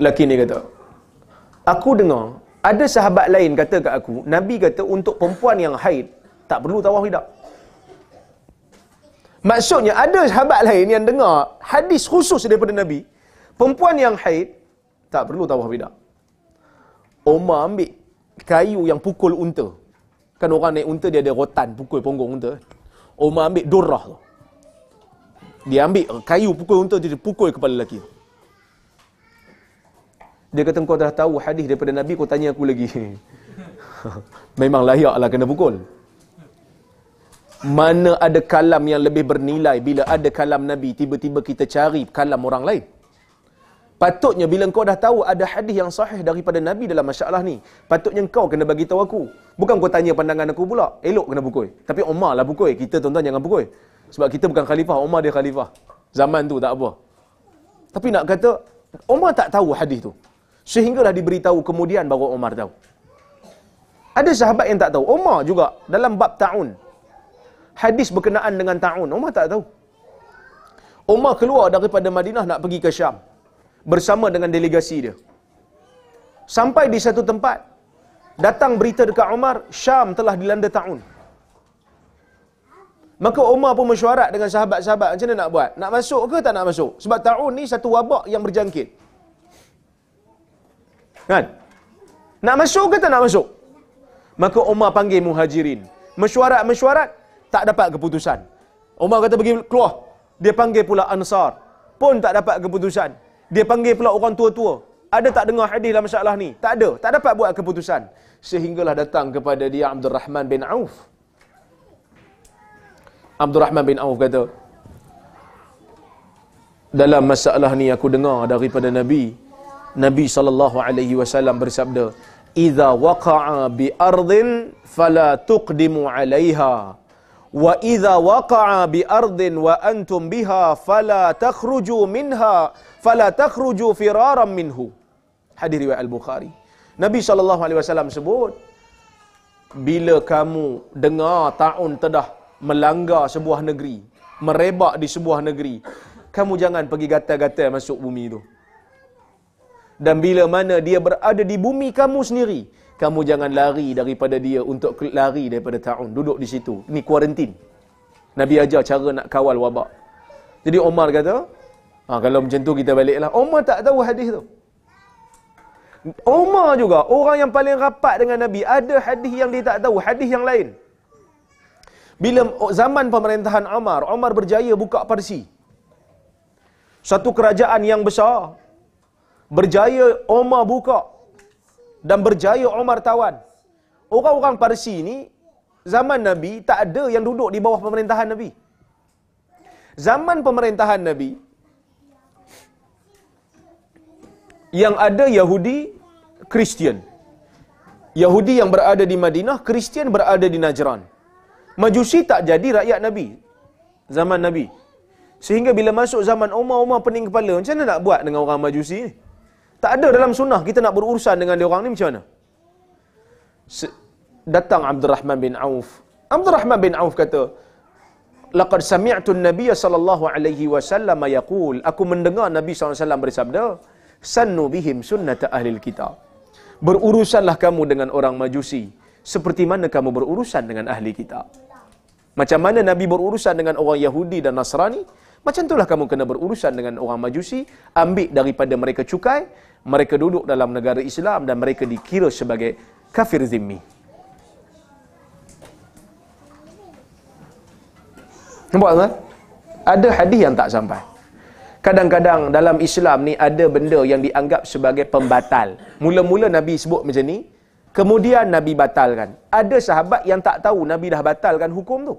lelaki ni kata aku dengar ada sahabat lain kata kat aku nabi kata untuk perempuan yang haid tak perlu tawaf tidak maksudnya ada sahabat lain yang dengar hadis khusus daripada nabi perempuan yang haid tak perlu tawaf tidak Umar ambil kayu yang pukul unta kan orang naik unta dia ada rotan pukul punggung unta Umar ambil durrah tu dia ambil kayu pukul unta dia pukul kepala lelaki dia kata kau dah tahu hadis daripada Nabi kau tanya aku lagi. <laughs> Memang layaklah kena pukul. Mana ada kalam yang lebih bernilai bila ada kalam Nabi tiba-tiba kita cari kalam orang lain. Patutnya bila kau dah tahu ada hadis yang sahih daripada Nabi dalam masalah ni, patutnya kau kena bagi tahu aku. Bukan kau tanya pandangan aku pula. Elok kena pukul. Tapi Umar lah pukul. Kita tuan-tuan jangan pukul. Sebab kita bukan khalifah. Umar dia khalifah. Zaman tu tak apa. Tapi nak kata, Umar tak tahu hadis tu. Sehinggalah diberitahu kemudian bahawa Umar tahu. Ada sahabat yang tak tahu. Umar juga dalam bab ta'un. Hadis berkenaan dengan ta'un. Umar tak tahu. Umar keluar daripada Madinah nak pergi ke Syam. Bersama dengan delegasi dia. Sampai di satu tempat. Datang berita dekat Umar. Syam telah dilanda ta'un. Maka Umar pun mesyuarat dengan sahabat-sahabat. Macam mana nak buat? Nak masuk ke tak nak masuk? Sebab ta'un ni satu wabak yang berjangkit. Kan? Nak masuk ke tak nak masuk? Maka Umar panggil muhajirin. Mesyuarat-mesyuarat, tak dapat keputusan. Umar kata pergi keluar. Dia panggil pula Ansar. Pun tak dapat keputusan. Dia panggil pula orang tua-tua. Ada tak dengar hadis dalam masalah ni? Tak ada. Tak dapat buat keputusan. Sehinggalah datang kepada dia Abdul Rahman bin Auf. Abdul Rahman bin Auf kata, dalam masalah ni aku dengar daripada Nabi Nabi sallallahu alaihi wasallam bersabda, "Idza waqa'a bi ardhin fala tuqdimu 'alayha." وإذا وقع wa antum بها فلا تخرجوا منها فلا تخرجوا فرارا منه hadis riwayat al-Bukhari Nabi sallallahu alaihi wasallam sebut bila kamu dengar taun tedah melanggar sebuah negeri merebak di sebuah negeri kamu jangan pergi gata-gata masuk bumi itu dan bila mana dia berada di bumi kamu sendiri kamu jangan lari daripada dia untuk lari daripada taun duduk di situ ni kuarantin nabi ajar cara nak kawal wabak jadi Omar kata ha, kalau macam tu kita baliklah Omar tak tahu hadis tu Omar juga orang yang paling rapat dengan nabi ada hadis yang dia tak tahu hadis yang lain bila zaman pemerintahan Omar Omar berjaya buka Parsi satu kerajaan yang besar Berjaya Omar buka dan berjaya Omar tawan. Orang-orang Parsi ni zaman Nabi tak ada yang duduk di bawah pemerintahan Nabi. Zaman pemerintahan Nabi yang ada Yahudi, Kristian. Yahudi yang berada di Madinah, Kristian berada di Najran. Majusi tak jadi rakyat Nabi zaman Nabi. Sehingga bila masuk zaman Umar, Umar pening kepala. Macam mana nak buat dengan orang Majusi ni? Tak ada dalam sunnah kita nak berurusan dengan dia orang ni macam mana? Se- datang Abdul Rahman bin Auf. Abdul Rahman bin Auf kata, "Laqad sami'tu an-nabiy sallallahu alaihi wasallam yaqul, aku mendengar Nabi saw alaihi wasallam bersabda, sannu bihim sunnata ahli kitab." Berurusanlah kamu dengan orang Majusi seperti mana kamu berurusan dengan ahli kitab. Macam mana Nabi berurusan dengan orang Yahudi dan Nasrani? Macam itulah kamu kena berurusan dengan orang Majusi, ambil daripada mereka cukai mereka duduk dalam negara Islam dan mereka dikira sebagai kafir zimmi. Nampak tak? Ada hadis yang tak sampai. Kadang-kadang dalam Islam ni ada benda yang dianggap sebagai pembatal. Mula-mula Nabi sebut macam ni, kemudian Nabi batalkan. Ada sahabat yang tak tahu Nabi dah batalkan hukum tu.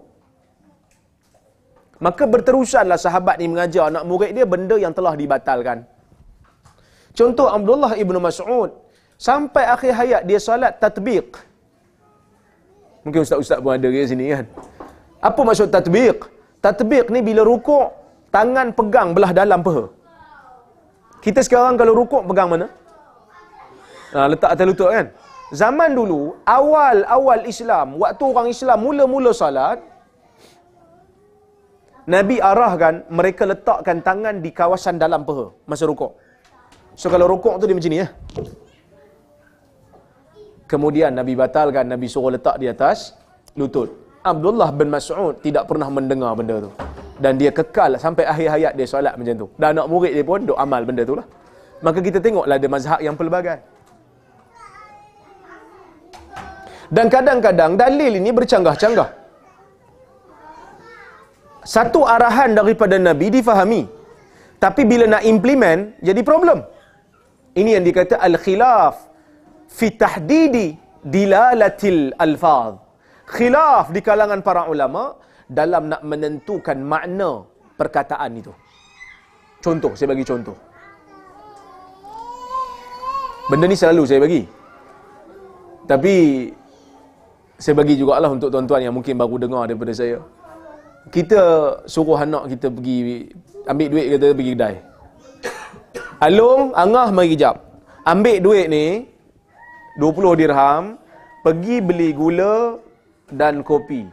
Maka berterusanlah sahabat ni mengajar anak murid dia benda yang telah dibatalkan. Contoh Abdullah Ibn Mas'ud. Sampai akhir hayat dia salat tatbiq. Mungkin ustaz-ustaz pun ada di sini kan. Apa maksud tatbiq? Tatbiq ni bila rukuk, tangan pegang belah dalam peha. Kita sekarang kalau rukuk pegang mana? Ha, letak atas lutut kan? Zaman dulu, awal-awal Islam, waktu orang Islam mula-mula salat, Nabi arahkan mereka letakkan tangan di kawasan dalam peha masa rukuk. So kalau rukuk tu dia macam ni ya. Kemudian Nabi batalkan, Nabi suruh letak di atas lutut. Abdullah bin Mas'ud tidak pernah mendengar benda tu. Dan dia kekal sampai akhir hayat dia solat macam tu. Dan anak murid dia pun duk amal benda tu lah. Maka kita tengoklah ada mazhab yang pelbagai. Dan kadang-kadang dalil ini bercanggah-canggah. Satu arahan daripada Nabi difahami. Tapi bila nak implement, jadi problem. Ini yang dikata al-khilaf fi tahdidi dilalatil alfaz. Khilaf di kalangan para ulama dalam nak menentukan makna perkataan itu. Contoh, saya bagi contoh. Benda ni selalu saya bagi. Tapi saya bagi juga lah untuk tuan-tuan yang mungkin baru dengar daripada saya. Kita suruh anak kita pergi ambil duit kita pergi kedai. Alung, angah mari jap. Ambil duit ni, 20 dirham, pergi beli gula dan kopi.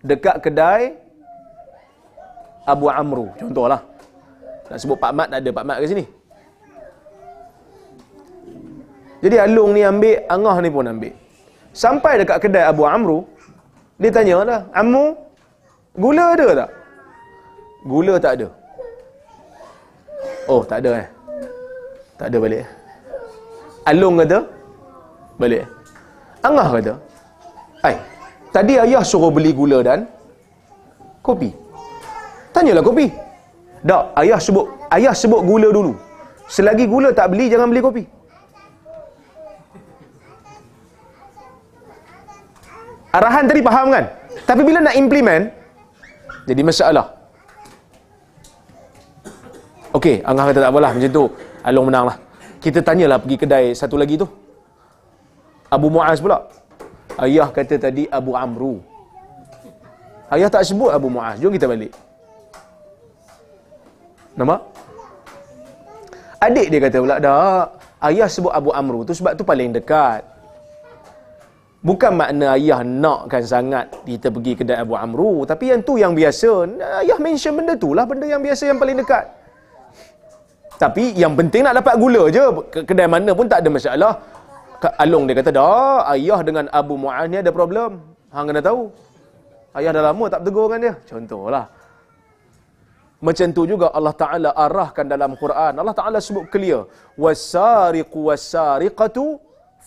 Dekat kedai Abu Amru, contohlah. Tak sebut Pak Mat, tak ada Pak Mat ke sini. Jadi Alung ni ambil, Angah ni pun ambil. Sampai dekat kedai Abu Amru, dia tanya dah, Amu, gula ada tak? Gula tak ada. Oh, tak ada eh. Tak ada balik. Eh? Alung kata, balik. Angah kata, ai, tadi ayah suruh beli gula dan kopi. Tanyalah kopi. Tak, ayah sebut ayah sebut gula dulu. Selagi gula tak beli, jangan beli kopi. Arahan tadi faham kan? Tapi bila nak implement, jadi masalah. Okey, Angah kata tak apalah macam tu. Along menanglah. Kita tanyalah pergi kedai satu lagi tu. Abu Muaz pula. Ayah kata tadi Abu Amru. Ayah tak sebut Abu Muaz. Jom kita balik. Nama? Adik dia kata pula dah. Ayah sebut Abu Amru tu sebab tu paling dekat. Bukan makna ayah nakkan sangat kita pergi kedai Abu Amru. Tapi yang tu yang biasa. Ayah mention benda tu lah. Benda yang biasa yang paling dekat. Tapi yang penting nak dapat gula je. Kedai mana pun tak ada masalah. Alung dia kata, dah ayah dengan Abu Mu'ah ni ada problem. Hang kena tahu. Ayah dah lama tak bertegur dengan dia. Contohlah. Macam tu juga Allah Ta'ala arahkan dalam Quran. Allah Ta'ala sebut clear. وَالسَّارِقُ وَالسَّارِقَةُ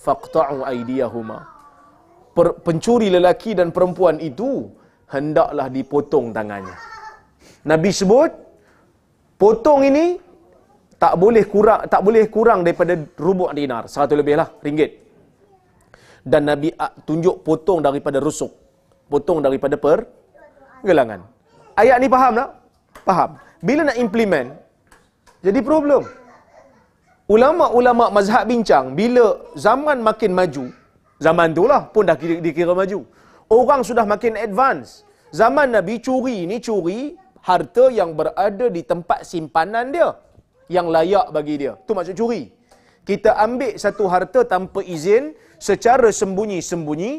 فَقْطَعُوا أَيْدِيَهُمَا Pencuri lelaki dan perempuan itu hendaklah dipotong tangannya. Nabi sebut, potong ini tak boleh kurang tak boleh kurang daripada rubuk dinar satu lebih lah ringgit dan Nabi ah, tunjuk potong daripada rusuk potong daripada per gelangan ayat ni faham tak? faham bila nak implement jadi problem ulama-ulama mazhab bincang bila zaman makin maju zaman tu lah pun dah dikira, dikira maju orang sudah makin advance zaman Nabi curi ni curi harta yang berada di tempat simpanan dia yang layak bagi dia. tu maksud curi. Kita ambil satu harta tanpa izin secara sembunyi-sembunyi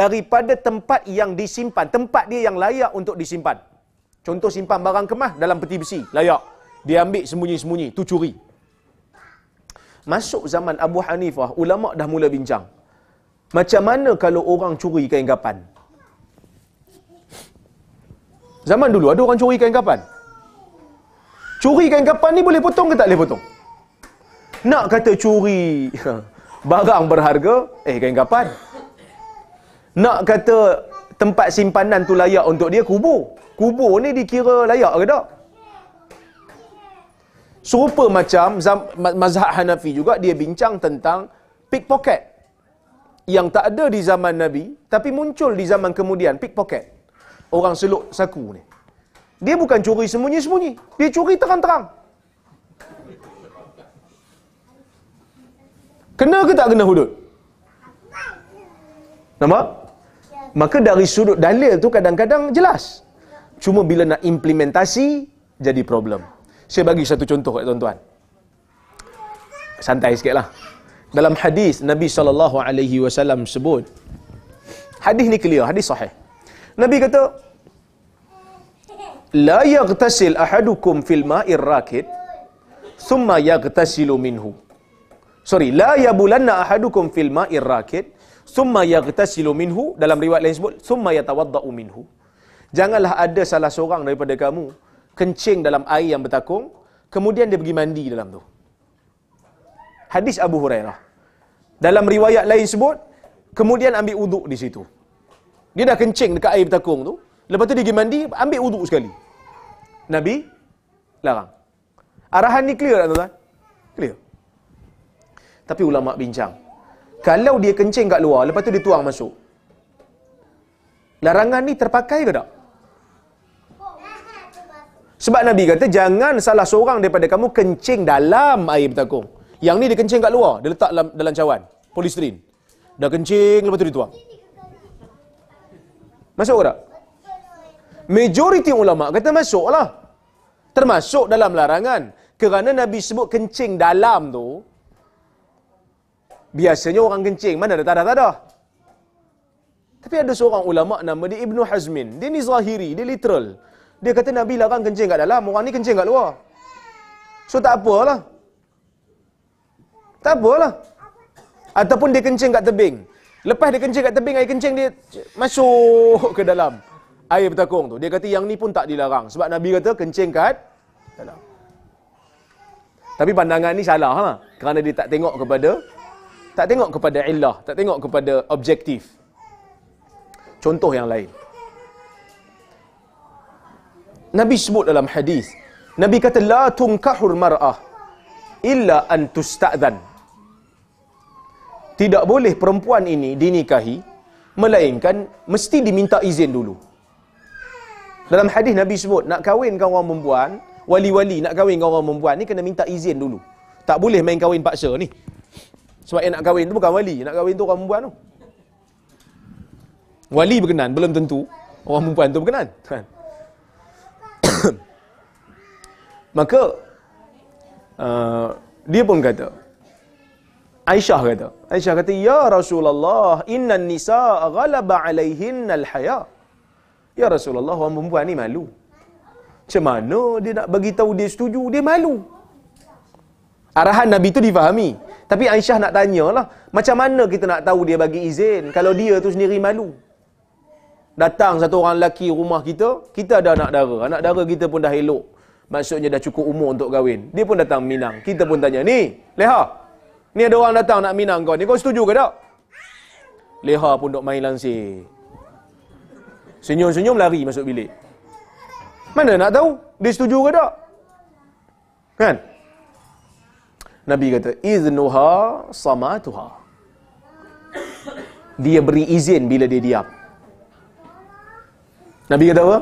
daripada tempat yang disimpan. Tempat dia yang layak untuk disimpan. Contoh simpan barang kemah dalam peti besi. Layak. Dia ambil sembunyi-sembunyi. Itu curi. Masuk zaman Abu Hanifah, ulama dah mula bincang. Macam mana kalau orang curi kain kapan? Zaman dulu ada orang curi kain kapan? Curi kain kapan ni boleh potong ke tak boleh potong? Nak kata curi <laughs> barang berharga, eh kain kapan? Nak kata tempat simpanan tu layak untuk dia kubur. Kubur ni dikira layak ke tak? Serupa macam mazhab Hanafi juga dia bincang tentang pickpocket. Yang tak ada di zaman Nabi tapi muncul di zaman kemudian pickpocket. Orang seluk saku ni. Dia bukan curi sembunyi-sembunyi. Dia curi terang-terang. Kena ke tak kena hudud? Nampak? Maka dari sudut dalil tu kadang-kadang jelas. Cuma bila nak implementasi, jadi problem. Saya bagi satu contoh kepada tuan-tuan. Santai sikit lah. Dalam hadis Nabi SAW sebut, hadis ni clear, hadis sahih. Nabi kata, لا يغتسل أحدكم في الماء الراكد ثم يغتسل منه Sorry, لا يبولن أحدكم في الماء الراكد ثم يغتسل منه dalam riwayat lain sebut ثم يتوضأ منه Janganlah ada salah seorang daripada kamu kencing dalam air yang bertakung kemudian dia pergi mandi dalam tu Hadis Abu Hurairah dalam riwayat lain sebut kemudian ambil uduk di situ dia dah kencing dekat air bertakung tu Lepas tu dia pergi mandi, ambil wuduk sekali. Nabi larang. Arahan ni clear tak tuan-tuan? Clear. Tapi ulama bincang. Kalau dia kencing kat luar, lepas tu dia tuang masuk. Larangan ni terpakai ke tak? Sebab Nabi kata, jangan salah seorang daripada kamu kencing dalam air bertakung. Yang ni dia kencing kat luar, dia letak dalam, cawan. Polistrin. Dah kencing, lepas tu dia tuang. Masuk ke tak? majoriti ulama kata masuklah. Termasuk dalam larangan. Kerana Nabi sebut kencing dalam tu, biasanya orang kencing. Mana ada tada-tada? Tapi ada seorang ulama nama dia Ibnu Hazmin. Dia ni zahiri, dia literal. Dia kata Nabi larang kencing kat dalam, orang ni kencing kat luar. So tak apalah. Tak apalah. Ataupun dia kencing kat tebing. Lepas dia kencing kat tebing, air kencing dia masuk ke dalam air bertakung tu. Dia kata yang ni pun tak dilarang. Sebab Nabi kata kencing kat dalam. Tapi pandangan ni salah lah. Kerana dia tak tengok kepada tak tengok kepada illah. Tak tengok kepada objektif. Contoh yang lain. Nabi sebut dalam hadis. Nabi kata, La tungkahur mar'ah illa an tusta'zan. Tidak boleh perempuan ini dinikahi melainkan mesti diminta izin dulu. Dalam hadis Nabi sebut, nak kahwin dengan orang perempuan, wali-wali nak kahwin dengan orang perempuan ni kena minta izin dulu. Tak boleh main kahwin paksa ni. Sebab yang nak kahwin tu bukan wali, nak kahwin tu orang perempuan tu. Wali berkenan, belum tentu orang perempuan tu berkenan. Kan? <coughs> Maka, uh, dia pun kata, Aisyah kata, Aisyah kata, Ya Rasulullah, inna nisa ghalaba alaihinna al-hayah. Ya Rasulullah, orang perempuan ni malu. Macam mana dia nak bagi tahu dia setuju? Dia malu. Arahan Nabi tu difahami. Tapi Aisyah nak tanya lah macam mana kita nak tahu dia bagi izin kalau dia tu sendiri malu? Datang satu orang lelaki rumah kita, kita ada anak dara. Anak dara kita pun dah elok. Maksudnya dah cukup umur untuk kahwin. Dia pun datang minang. Kita pun tanya, ni, leha, ni ada orang datang nak minang kau ni, kau setuju ke tak? Leha pun duk main langsir. Senyum-senyum lari masuk bilik. Mana nak tahu dia setuju ke tak? Kan? Nabi kata, "Iznuha sama tuha. Dia beri izin bila dia diam. Nabi kata apa?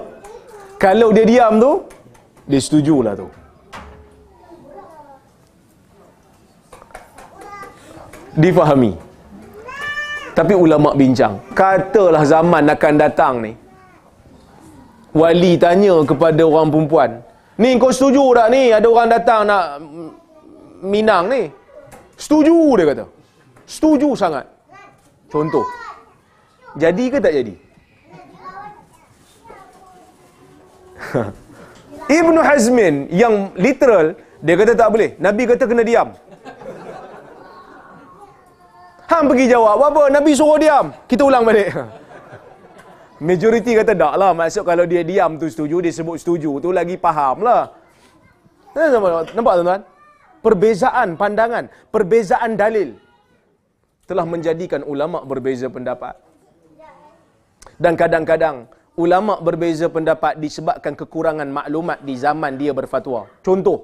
Kalau dia diam tu, dia setuju lah tu. Difahami. Tapi ulama bincang, katalah zaman akan datang ni, wali tanya kepada orang perempuan ni kau setuju tak ni ada orang datang nak minang ni setuju dia kata setuju sangat contoh jadi ke tak jadi <laughs> Ibnu Hazmin yang literal dia kata tak boleh nabi kata kena diam Hang pergi jawab. Apa, Nabi suruh diam. Kita ulang balik. <laughs> Majoriti kata tak lah. Maksud kalau dia diam tu setuju, dia sebut setuju tu lagi faham lah. Eh, nampak tuan-tuan? Perbezaan pandangan, perbezaan dalil telah menjadikan ulama' berbeza pendapat. Dan kadang-kadang ulama' berbeza pendapat disebabkan kekurangan maklumat di zaman dia berfatwa. Contoh,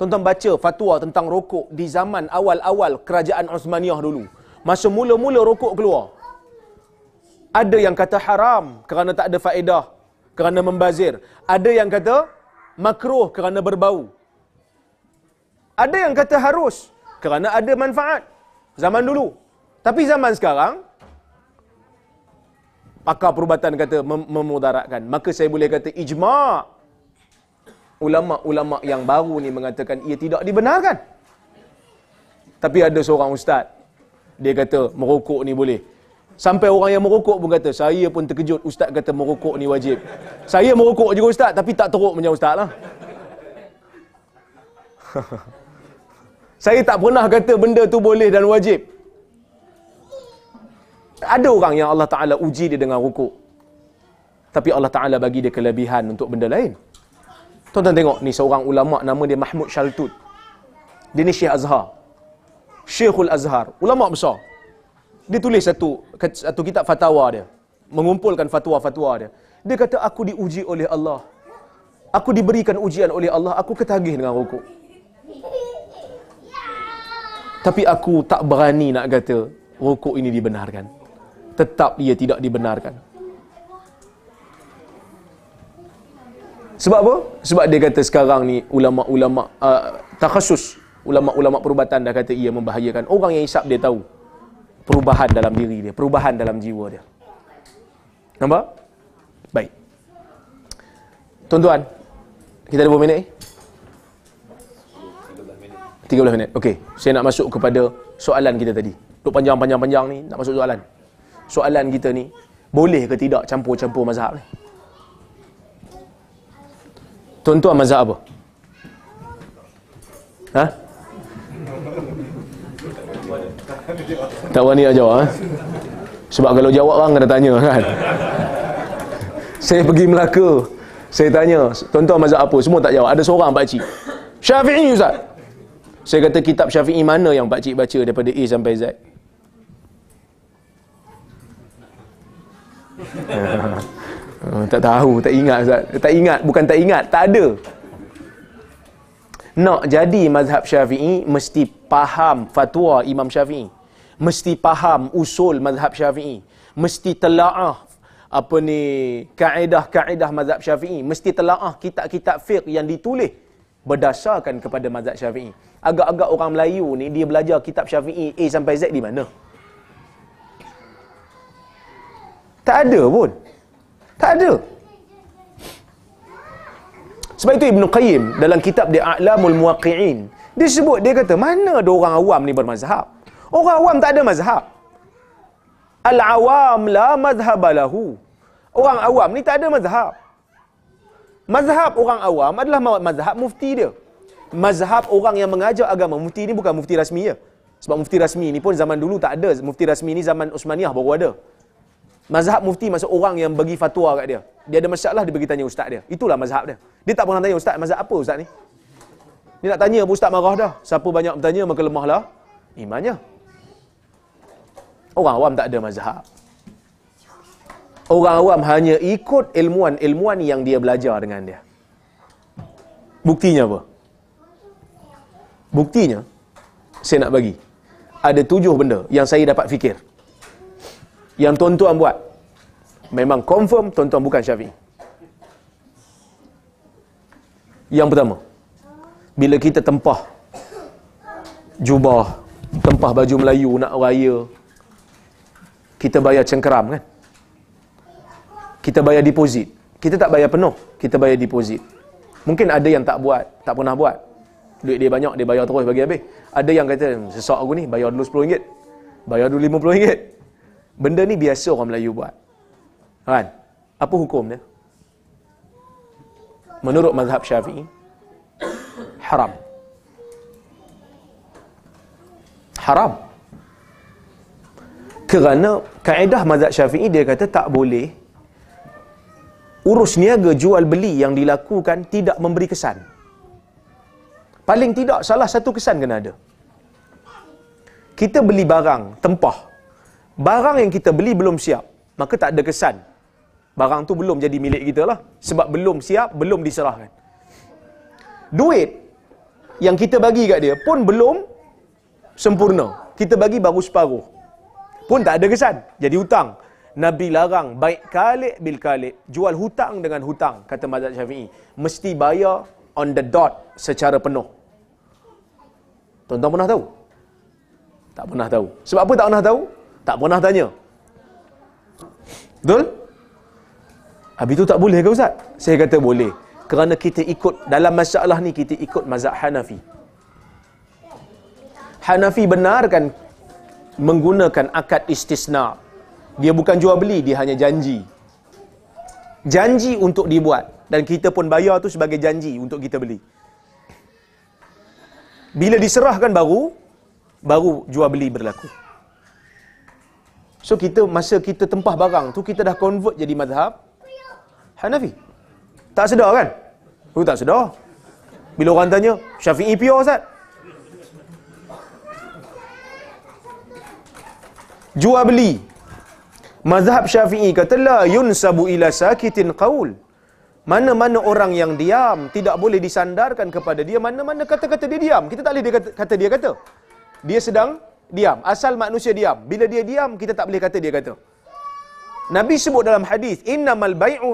tuan-tuan baca fatwa tentang rokok di zaman awal-awal kerajaan Osmaniyah dulu. Masa mula-mula rokok keluar, ada yang kata haram kerana tak ada faedah, kerana membazir. Ada yang kata makruh kerana berbau. Ada yang kata harus kerana ada manfaat. Zaman dulu. Tapi zaman sekarang, pakar perubatan kata mem- memudaratkan. Maka saya boleh kata ijma' ulama-ulama yang baru ni mengatakan ia tidak dibenarkan. Tapi ada seorang ustaz, dia kata merokok ni boleh. Sampai orang yang merokok pun kata, saya pun terkejut ustaz kata merokok ni wajib. Saya merokok juga ustaz tapi tak teruk macam ustaz lah. <laughs> saya tak pernah kata benda tu boleh dan wajib. Ada orang yang Allah Ta'ala uji dia dengan rokok. Tapi Allah Ta'ala bagi dia kelebihan untuk benda lain. Tonton tengok ni seorang ulama nama dia Mahmud Shaltut. Dia ni Syekh Azhar. Syekhul Azhar. Ulama besar. Dia tulis satu satu kitab fatwa dia. Mengumpulkan fatwa-fatwa dia. Dia kata, aku diuji oleh Allah. Aku diberikan ujian oleh Allah. Aku ketagih dengan rukuk. Tapi aku tak berani nak kata rukuk ini dibenarkan. Tetap ia tidak dibenarkan. Sebab apa? Sebab dia kata sekarang ni ulama-ulama uh, takhasus, ulama-ulama perubatan dah kata ia membahayakan orang yang isap dia tahu perubahan dalam diri dia, perubahan dalam jiwa dia. Nampak? Baik. Tuan-tuan, kita ada berapa minit? 13 minit. 13 minit. Okey. Saya nak masuk kepada soalan kita tadi. Duk panjang-panjang-panjang ni, nak masuk soalan. Soalan kita ni, boleh ke tidak campur-campur mazhab ni? Tuan-tuan mazhab apa? Ha? Tak berani nak jawab eh? Sebab kalau jawab orang kena tanya kan Saya pergi Melaka Saya tanya Tuan-tuan mazhab apa Semua tak jawab Ada seorang pakcik Syafi'i Ustaz Saya kata kitab Syafi'i mana yang pakcik baca Daripada A sampai Z <laughs> Tak tahu Tak ingat Ustaz Tak ingat Bukan tak ingat Tak ada Nak jadi mazhab Syafi'i Mesti faham fatwa Imam Syafi'i mesti faham usul mazhab Syafi'i, mesti telaah apa ni kaedah-kaedah mazhab Syafi'i, mesti telaah kitab-kitab fiqh yang ditulis berdasarkan kepada mazhab Syafi'i. Agak-agak orang Melayu ni dia belajar kitab Syafi'i A sampai Z di mana? Tak ada pun. Tak ada. Sebab itu Ibn Qayyim dalam kitab dia A'lamul Muwaqi'in, dia sebut, dia kata, mana ada orang awam ni bermazhab? Orang awam tak ada mazhab. Al-awam la mazhabalahu. Orang awam ni tak ada mazhab. Mazhab orang awam adalah mazhab mufti dia. Mazhab orang yang mengajar agama. Mufti ni bukan mufti rasmi ya. Sebab mufti rasmi ni pun zaman dulu tak ada. Mufti rasmi ni zaman Usmaniyah baru ada. Mazhab mufti maksud orang yang bagi fatwa kat dia. Dia ada masalah, dia bagi tanya ustaz dia. Itulah mazhab dia. Dia tak pernah tanya ustaz, mazhab apa ustaz ni? Dia nak tanya pun ustaz marah dah. Siapa banyak bertanya maka lemahlah imannya. Orang awam tak ada mazhab. Orang awam hanya ikut ilmuan-ilmuan yang dia belajar dengan dia. Buktinya apa? Buktinya, saya nak bagi. Ada tujuh benda yang saya dapat fikir. Yang tuan-tuan buat. Memang confirm tuan-tuan bukan syafi'i. Yang pertama, bila kita tempah jubah, tempah baju Melayu nak raya, kita bayar cengkeram kan? Kita bayar deposit. Kita tak bayar penuh, kita bayar deposit. Mungkin ada yang tak buat, tak pernah buat. Duit dia banyak, dia bayar terus bagi habis. Ada yang kata, hmm, sesak aku ni, bayar dulu RM10. Bayar dulu RM50. Benda ni biasa orang Melayu buat. Kan? Apa hukumnya? Menurut mazhab syafi'i, haram. Haram kerana kaedah mazhab syafi'i dia kata tak boleh urus niaga jual beli yang dilakukan tidak memberi kesan paling tidak salah satu kesan kena ada kita beli barang tempah barang yang kita beli belum siap maka tak ada kesan barang tu belum jadi milik kita lah sebab belum siap belum diserahkan duit yang kita bagi kat dia pun belum sempurna kita bagi baru separuh pun tak ada kesan. Jadi hutang. Nabi larang baik kalik bil kalik. Jual hutang dengan hutang, kata mazhab syafi'i. Mesti bayar on the dot secara penuh. Tuan-tuan pernah tahu? Tak pernah tahu. Sebab apa tak pernah tahu? Tak pernah tanya. Betul? Habis itu tak boleh ke Ustaz? Saya kata boleh. Kerana kita ikut dalam masalah ni kita ikut mazhab Hanafi. Hanafi benarkan menggunakan akad istisna. Dia bukan jual beli, dia hanya janji. Janji untuk dibuat dan kita pun bayar tu sebagai janji untuk kita beli. Bila diserahkan baru baru jual beli berlaku. So kita masa kita tempah barang tu kita dah convert jadi madhab, Hanafi. Tak sedar kan? Aku oh, tak sedar. Bila orang tanya, Syafi'i pure Ustaz? jual beli. Mazhab Syafi'i kata la yunsabu ila sakitin qaul. Mana-mana orang yang diam tidak boleh disandarkan kepada dia mana-mana kata-kata dia diam. Kita tak boleh dia kata, kata dia kata. Dia sedang diam. Asal manusia diam. Bila dia diam kita tak boleh kata dia kata. Nabi sebut dalam hadis innamal bai'u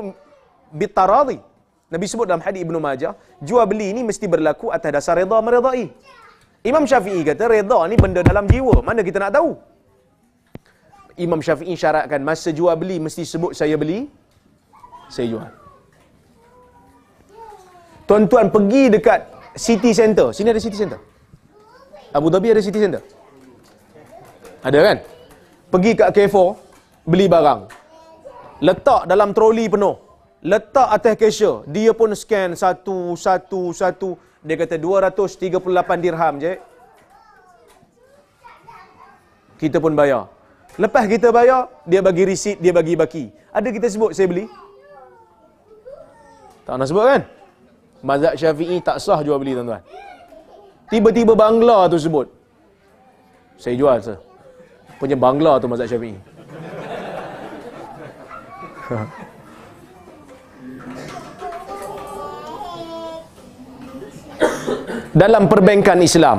bitaradhi. Nabi sebut dalam hadis Ibnu Majah, jual beli ini mesti berlaku atas dasar redha meredai. Imam Syafi'i kata redha ni benda dalam jiwa. Mana kita nak tahu? Imam Syafi'i syaratkan masa jual beli mesti sebut saya beli, saya jual. Tuan-tuan pergi dekat city center. Sini ada city center. Abu Dhabi ada city center. Ada kan? Pergi kat K4, beli barang. Letak dalam troli penuh. Letak atas kesya. Dia pun scan satu, satu, satu. Dia kata 238 dirham je. Kita pun bayar. Lepas kita bayar, dia bagi risit, dia bagi baki. Ada kita sebut saya beli? Tak nak sebut kan? Mazhab Syafi'i tak sah jual beli tuan-tuan. Tiba-tiba bangla tu sebut. Saya jual sah. Punya bangla tu mazhab Syafi'i. <laughs> Dalam perbankan Islam.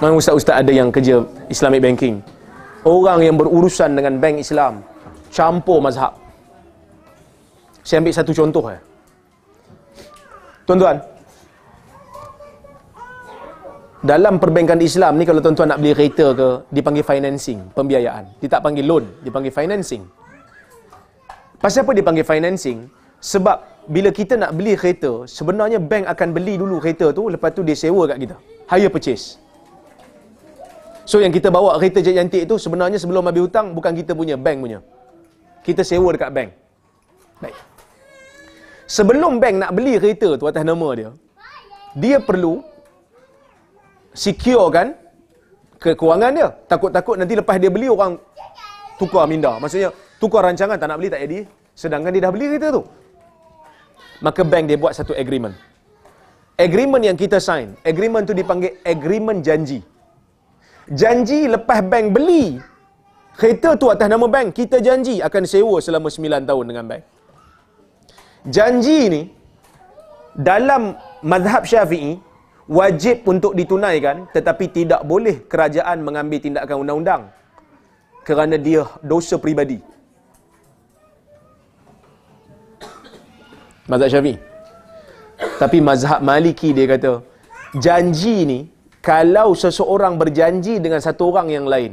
Memang ustaz-ustaz ada yang kerja Islamic Banking orang yang berurusan dengan bank Islam campur mazhab. Saya ambil satu contoh ya. Tuan-tuan, dalam perbankan Islam ni kalau tuan-tuan nak beli kereta ke, dipanggil financing, pembiayaan. Dia tak panggil loan, dipanggil financing. Pasal apa dipanggil financing? Sebab bila kita nak beli kereta, sebenarnya bank akan beli dulu kereta tu, lepas tu dia sewa kat kita. Hire purchase. So yang kita bawa kereta jet cantik tu sebenarnya sebelum habis hutang bukan kita punya, bank punya. Kita sewa dekat bank. Baik. Sebelum bank nak beli kereta tu atas nama dia, dia perlu secure kan kekuangan dia. Takut-takut nanti lepas dia beli orang tukar minda. Maksudnya tukar rancangan tak nak beli tak jadi. Sedangkan dia dah beli kereta tu. Maka bank dia buat satu agreement. Agreement yang kita sign. Agreement tu dipanggil agreement Janji janji lepas bank beli kereta tu atas nama bank kita janji akan sewa selama 9 tahun dengan bank janji ni dalam mazhab syafi'i wajib untuk ditunaikan tetapi tidak boleh kerajaan mengambil tindakan undang-undang kerana dia dosa pribadi. mazhab syafi'i tapi mazhab maliki dia kata janji ni kalau seseorang berjanji dengan satu orang yang lain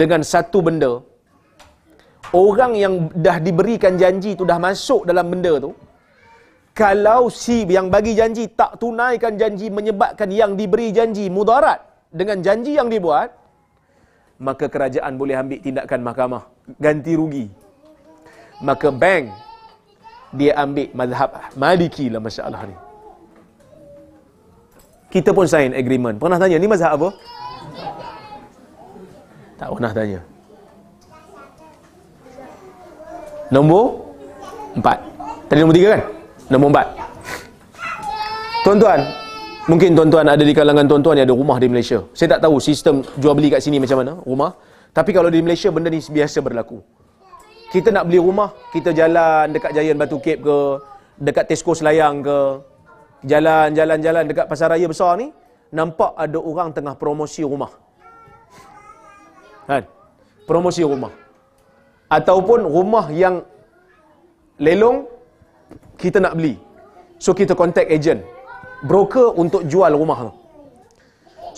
dengan satu benda orang yang dah diberikan janji tu dah masuk dalam benda tu kalau si yang bagi janji tak tunaikan janji menyebabkan yang diberi janji mudarat dengan janji yang dibuat maka kerajaan boleh ambil tindakan mahkamah ganti rugi maka bank dia ambil mazhab maliki lah masalah ni kita pun sign agreement. Pernah tanya, ni mazhab apa? Tak pernah tanya. Nombor empat. Tadi nombor tiga kan? Nombor empat. Tuan-tuan, mungkin tuan-tuan ada di kalangan tuan-tuan yang ada rumah di Malaysia. Saya tak tahu sistem jual beli kat sini macam mana rumah. Tapi kalau di Malaysia, benda ni biasa berlaku. Kita nak beli rumah, kita jalan dekat Giant Batu Cape ke, dekat Tesco Selayang ke, jalan-jalan-jalan dekat pasar raya besar ni, nampak ada orang tengah promosi rumah. Kan? Promosi rumah. Ataupun rumah yang lelong, kita nak beli. So, kita contact agent. Broker untuk jual rumah tu.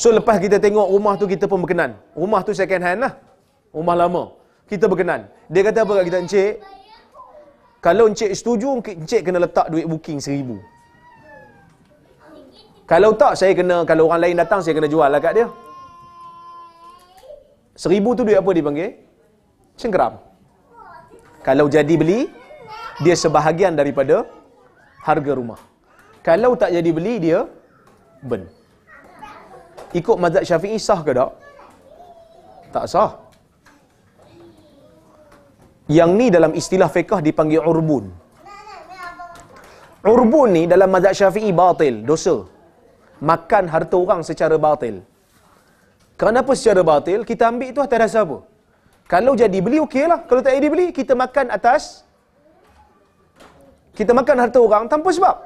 So, lepas kita tengok rumah tu, kita pun berkenan. Rumah tu second hand lah. Rumah lama. Kita berkenan. Dia kata apa kat kita, Encik? Kalau Encik setuju, Encik kena letak duit booking seribu. Kalau tak saya kena kalau orang lain datang saya kena jual lah kat dia. Seribu tu duit apa dipanggil? Cengkeram. Kalau jadi beli, dia sebahagian daripada harga rumah. Kalau tak jadi beli, dia ben. Ikut mazhab syafi'i sah ke tak? Tak sah. Yang ni dalam istilah fiqah dipanggil urbun. Urbun ni dalam mazhab syafi'i batil, dosa makan harta orang secara batil. Kenapa secara batil? Kita ambil itu atas dasar apa? Kalau jadi beli, okeylah. Kalau tak jadi beli, kita makan atas. Kita makan harta orang tanpa sebab.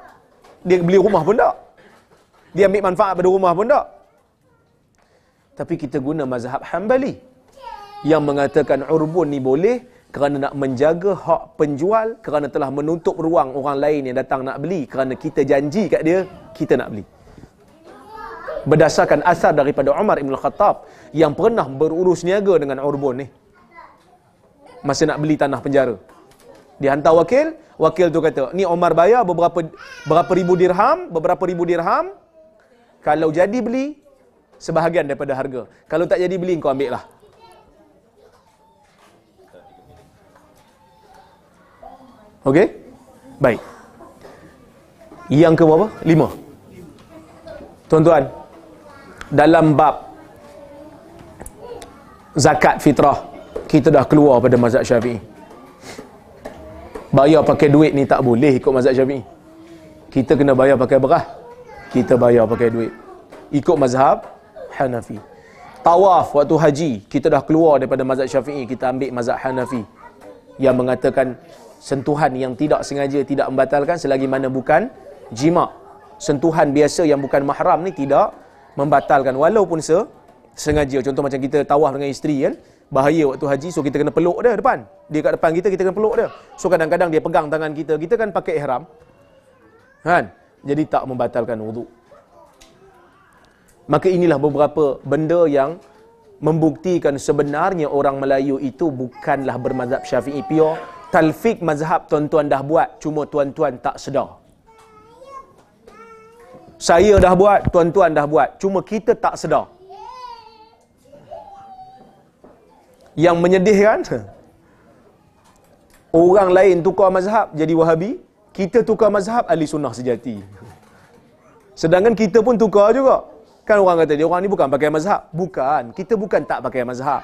Dia beli rumah pun tak. Dia ambil manfaat pada rumah pun tak. Tapi kita guna mazhab hambali. Yang mengatakan urbun ni boleh kerana nak menjaga hak penjual kerana telah menutup ruang orang lain yang datang nak beli kerana kita janji kat dia kita nak beli berdasarkan asar daripada Umar Ibn Khattab yang pernah berurus niaga dengan Urbun ni masa nak beli tanah penjara dia hantar wakil wakil tu kata ni Umar bayar beberapa beberapa ribu dirham beberapa ribu dirham kalau jadi beli sebahagian daripada harga kalau tak jadi beli kau ambil lah Okey? Baik. Yang ke berapa? Lima. Tuan-tuan, dalam bab zakat fitrah kita dah keluar pada mazhab syafi'i bayar pakai duit ni tak boleh ikut mazhab syafi'i kita kena bayar pakai berah kita bayar pakai duit ikut mazhab Hanafi tawaf waktu haji kita dah keluar daripada mazhab syafi'i kita ambil mazhab Hanafi yang mengatakan sentuhan yang tidak sengaja tidak membatalkan selagi mana bukan jima sentuhan biasa yang bukan mahram ni tidak membatalkan walaupun se sengaja contoh macam kita tawaf dengan isteri kan bahaya waktu haji so kita kena peluk dia depan dia kat depan kita kita kena peluk dia so kadang-kadang dia pegang tangan kita kita kan pakai ihram kan jadi tak membatalkan wuduk maka inilah beberapa benda yang membuktikan sebenarnya orang Melayu itu bukanlah bermazhab Syafi'i pure talfik mazhab tuan-tuan dah buat cuma tuan-tuan tak sedar saya dah buat, tuan-tuan dah buat. Cuma kita tak sedar. Yang menyedihkan, <laughs> orang lain tukar mazhab jadi wahabi, kita tukar mazhab ahli sunnah sejati. Sedangkan kita pun tukar juga. Kan orang kata dia, orang ni bukan pakai mazhab. Bukan. Kita bukan tak pakai mazhab.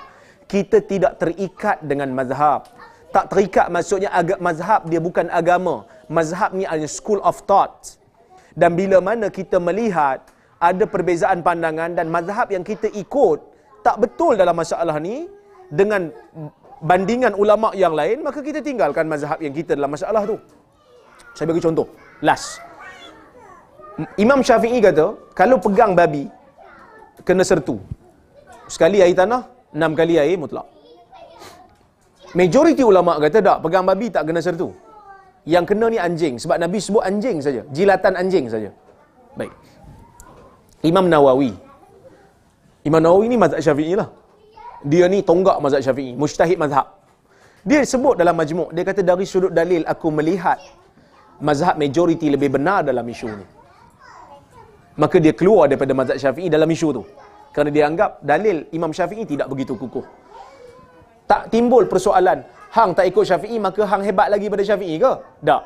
Kita tidak terikat dengan mazhab. Tak terikat maksudnya agak mazhab dia bukan agama. Mazhab ni adalah school of thought. Dan bila mana kita melihat ada perbezaan pandangan dan mazhab yang kita ikut tak betul dalam masalah ni dengan bandingan ulama yang lain maka kita tinggalkan mazhab yang kita dalam masalah tu. Saya bagi contoh. Last. Imam Syafi'i kata, kalau pegang babi kena sertu. Sekali air tanah, enam kali air mutlak. Majoriti ulama kata tak, pegang babi tak kena sertu yang kena ni anjing sebab Nabi sebut anjing saja, jilatan anjing saja. Baik. Imam Nawawi. Imam Nawawi ni mazhab Syafi'i lah. Dia ni tonggak mazhab Syafi'i, mujtahid mazhab. Dia sebut dalam majmuk, dia kata dari sudut dalil aku melihat mazhab majoriti lebih benar dalam isu ni. Maka dia keluar daripada mazhab Syafi'i dalam isu tu. Kerana dia anggap dalil Imam Syafi'i tidak begitu kukuh. Tak timbul persoalan hang tak ikut Syafi'i maka hang hebat lagi pada Syafi'i ke? Tak.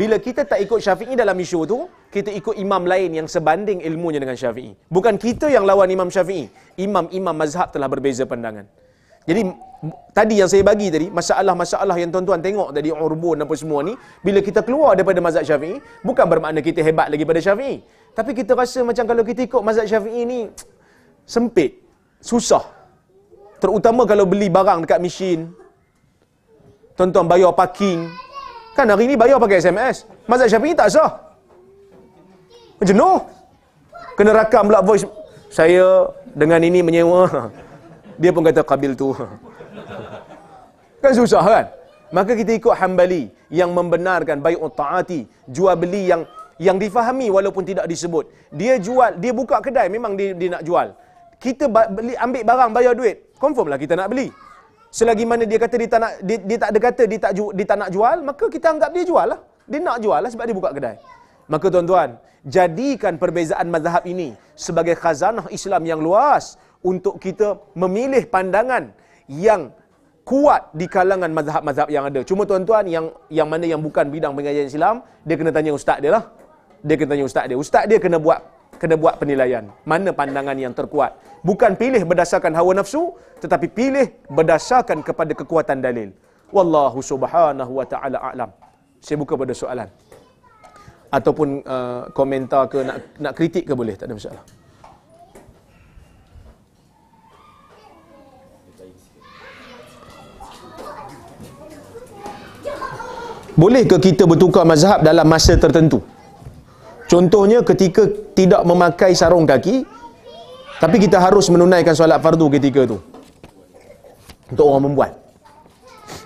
Bila kita tak ikut Syafi'i dalam isu tu, kita ikut imam lain yang sebanding ilmunya dengan Syafi'i. Bukan kita yang lawan imam Syafi'i. Imam-imam mazhab telah berbeza pandangan. Jadi tadi yang saya bagi tadi, masalah-masalah yang tuan-tuan tengok tadi urbun apa semua ni, bila kita keluar daripada mazhab Syafi'i, bukan bermakna kita hebat lagi pada Syafi'i. Tapi kita rasa macam kalau kita ikut mazhab Syafi'i ni sempit, susah. Terutama kalau beli barang dekat mesin, Tuan-tuan bayar parking. Kan hari ni bayar pakai SMS. Mazhab Syafi'i tak sah. Jenuh. Kena rakam pula voice. Saya dengan ini menyewa. <laughs> Dia pun kata kabil tu. <laughs> Kan susah kan? Maka kita ikut hambali yang membenarkan bayu ta'ati. Jual beli yang yang difahami walaupun tidak disebut. Dia jual, dia buka kedai memang dia, dia nak jual. Kita beli, ambil barang bayar duit. confirmlah kita nak beli selagi mana dia kata dia tak nak dia, dia tak ada kata dia tak dia tak nak jual maka kita anggap dia jual lah dia nak jual lah sebab dia buka kedai maka tuan-tuan jadikan perbezaan mazhab ini sebagai khazanah Islam yang luas untuk kita memilih pandangan yang kuat di kalangan mazhab-mazhab yang ada. Cuma tuan-tuan yang yang mana yang bukan bidang pengajian Islam, dia kena tanya ustaz dia lah. Dia kena tanya ustaz dia. Ustaz dia kena buat kena buat penilaian. Mana pandangan yang terkuat? Bukan pilih berdasarkan hawa nafsu, tetapi pilih berdasarkan kepada kekuatan dalil. Wallahu subhanahu wa ta'ala a'lam. Saya buka pada soalan. Ataupun uh, komentar ke, nak, nak kritik ke boleh? Tak ada masalah. Boleh ke kita bertukar mazhab dalam masa tertentu? Contohnya ketika tidak memakai sarung kaki tapi kita harus menunaikan solat fardu ketika itu. Untuk orang perempuan.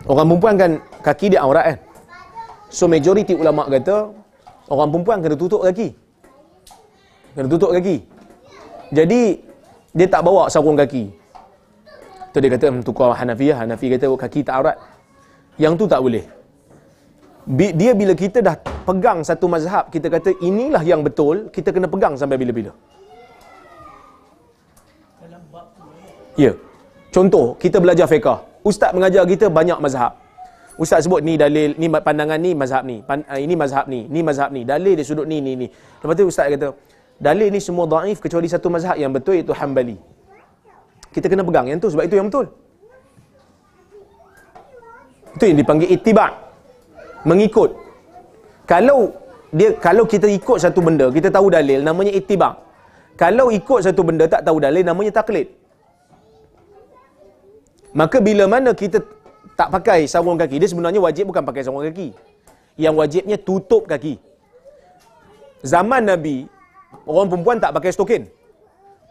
Orang perempuan kan kaki dia aurat kan. So majoriti ulama kata orang perempuan kena tutup kaki. Kena tutup kaki. Jadi dia tak bawa sarung kaki. Tu dia kata tukar Hanafiyah, Hanafi kata oh, kaki tak aurat. Yang tu tak boleh dia bila kita dah pegang satu mazhab, kita kata inilah yang betul, kita kena pegang sampai bila-bila. Ya. Contoh, kita belajar fiqah. Ustaz mengajar kita banyak mazhab. Ustaz sebut ni dalil, ni pandangan ni, mazhab ni. Pan, eh, ini mazhab ni, ni mazhab ni. Dalil dia sudut ni, ni, ni. Lepas tu Ustaz kata, dalil ni semua daif kecuali satu mazhab yang betul iaitu hambali. Kita kena pegang yang tu sebab itu yang betul. Itu yang dipanggil itibak mengikut kalau dia kalau kita ikut satu benda kita tahu dalil namanya ittiba kalau ikut satu benda tak tahu dalil namanya taklid maka bila mana kita tak pakai sarung kaki dia sebenarnya wajib bukan pakai sarung kaki yang wajibnya tutup kaki zaman nabi orang perempuan tak pakai stokin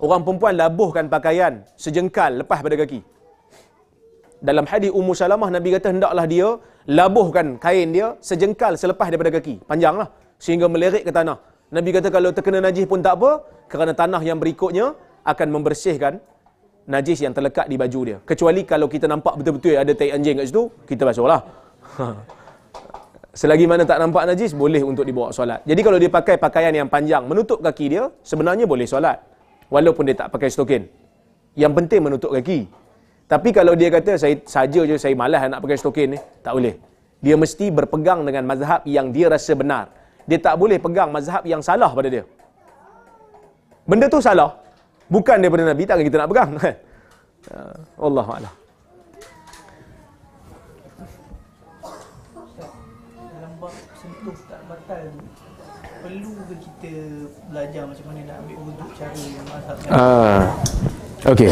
orang perempuan labuhkan pakaian sejengkal lepas pada kaki dalam hadis ummu salamah nabi kata hendaklah dia labuhkan kain dia sejengkal selepas daripada kaki. Panjanglah. Sehingga melerik ke tanah. Nabi kata kalau terkena najis pun tak apa. Kerana tanah yang berikutnya akan membersihkan najis yang terlekat di baju dia. Kecuali kalau kita nampak betul-betul ada tai anjing kat situ, kita basuh lah. <laughs> Selagi mana tak nampak najis, boleh untuk dibawa solat. Jadi kalau dia pakai pakaian yang panjang, menutup kaki dia, sebenarnya boleh solat. Walaupun dia tak pakai stokin. Yang penting menutup kaki. Tapi kalau dia kata saya saja je saya malas nak pakai stokin ni, tak boleh. Dia mesti berpegang dengan mazhab yang dia rasa benar. Dia tak boleh pegang mazhab yang salah pada dia. Benda tu salah. Bukan daripada Nabi, takkan kita nak pegang. <laughs> Eh, Allah Ma'ala. Dalam perlu ke kita belajar macam mana nak ambil wuduk cari mazhab? Ah. Okey.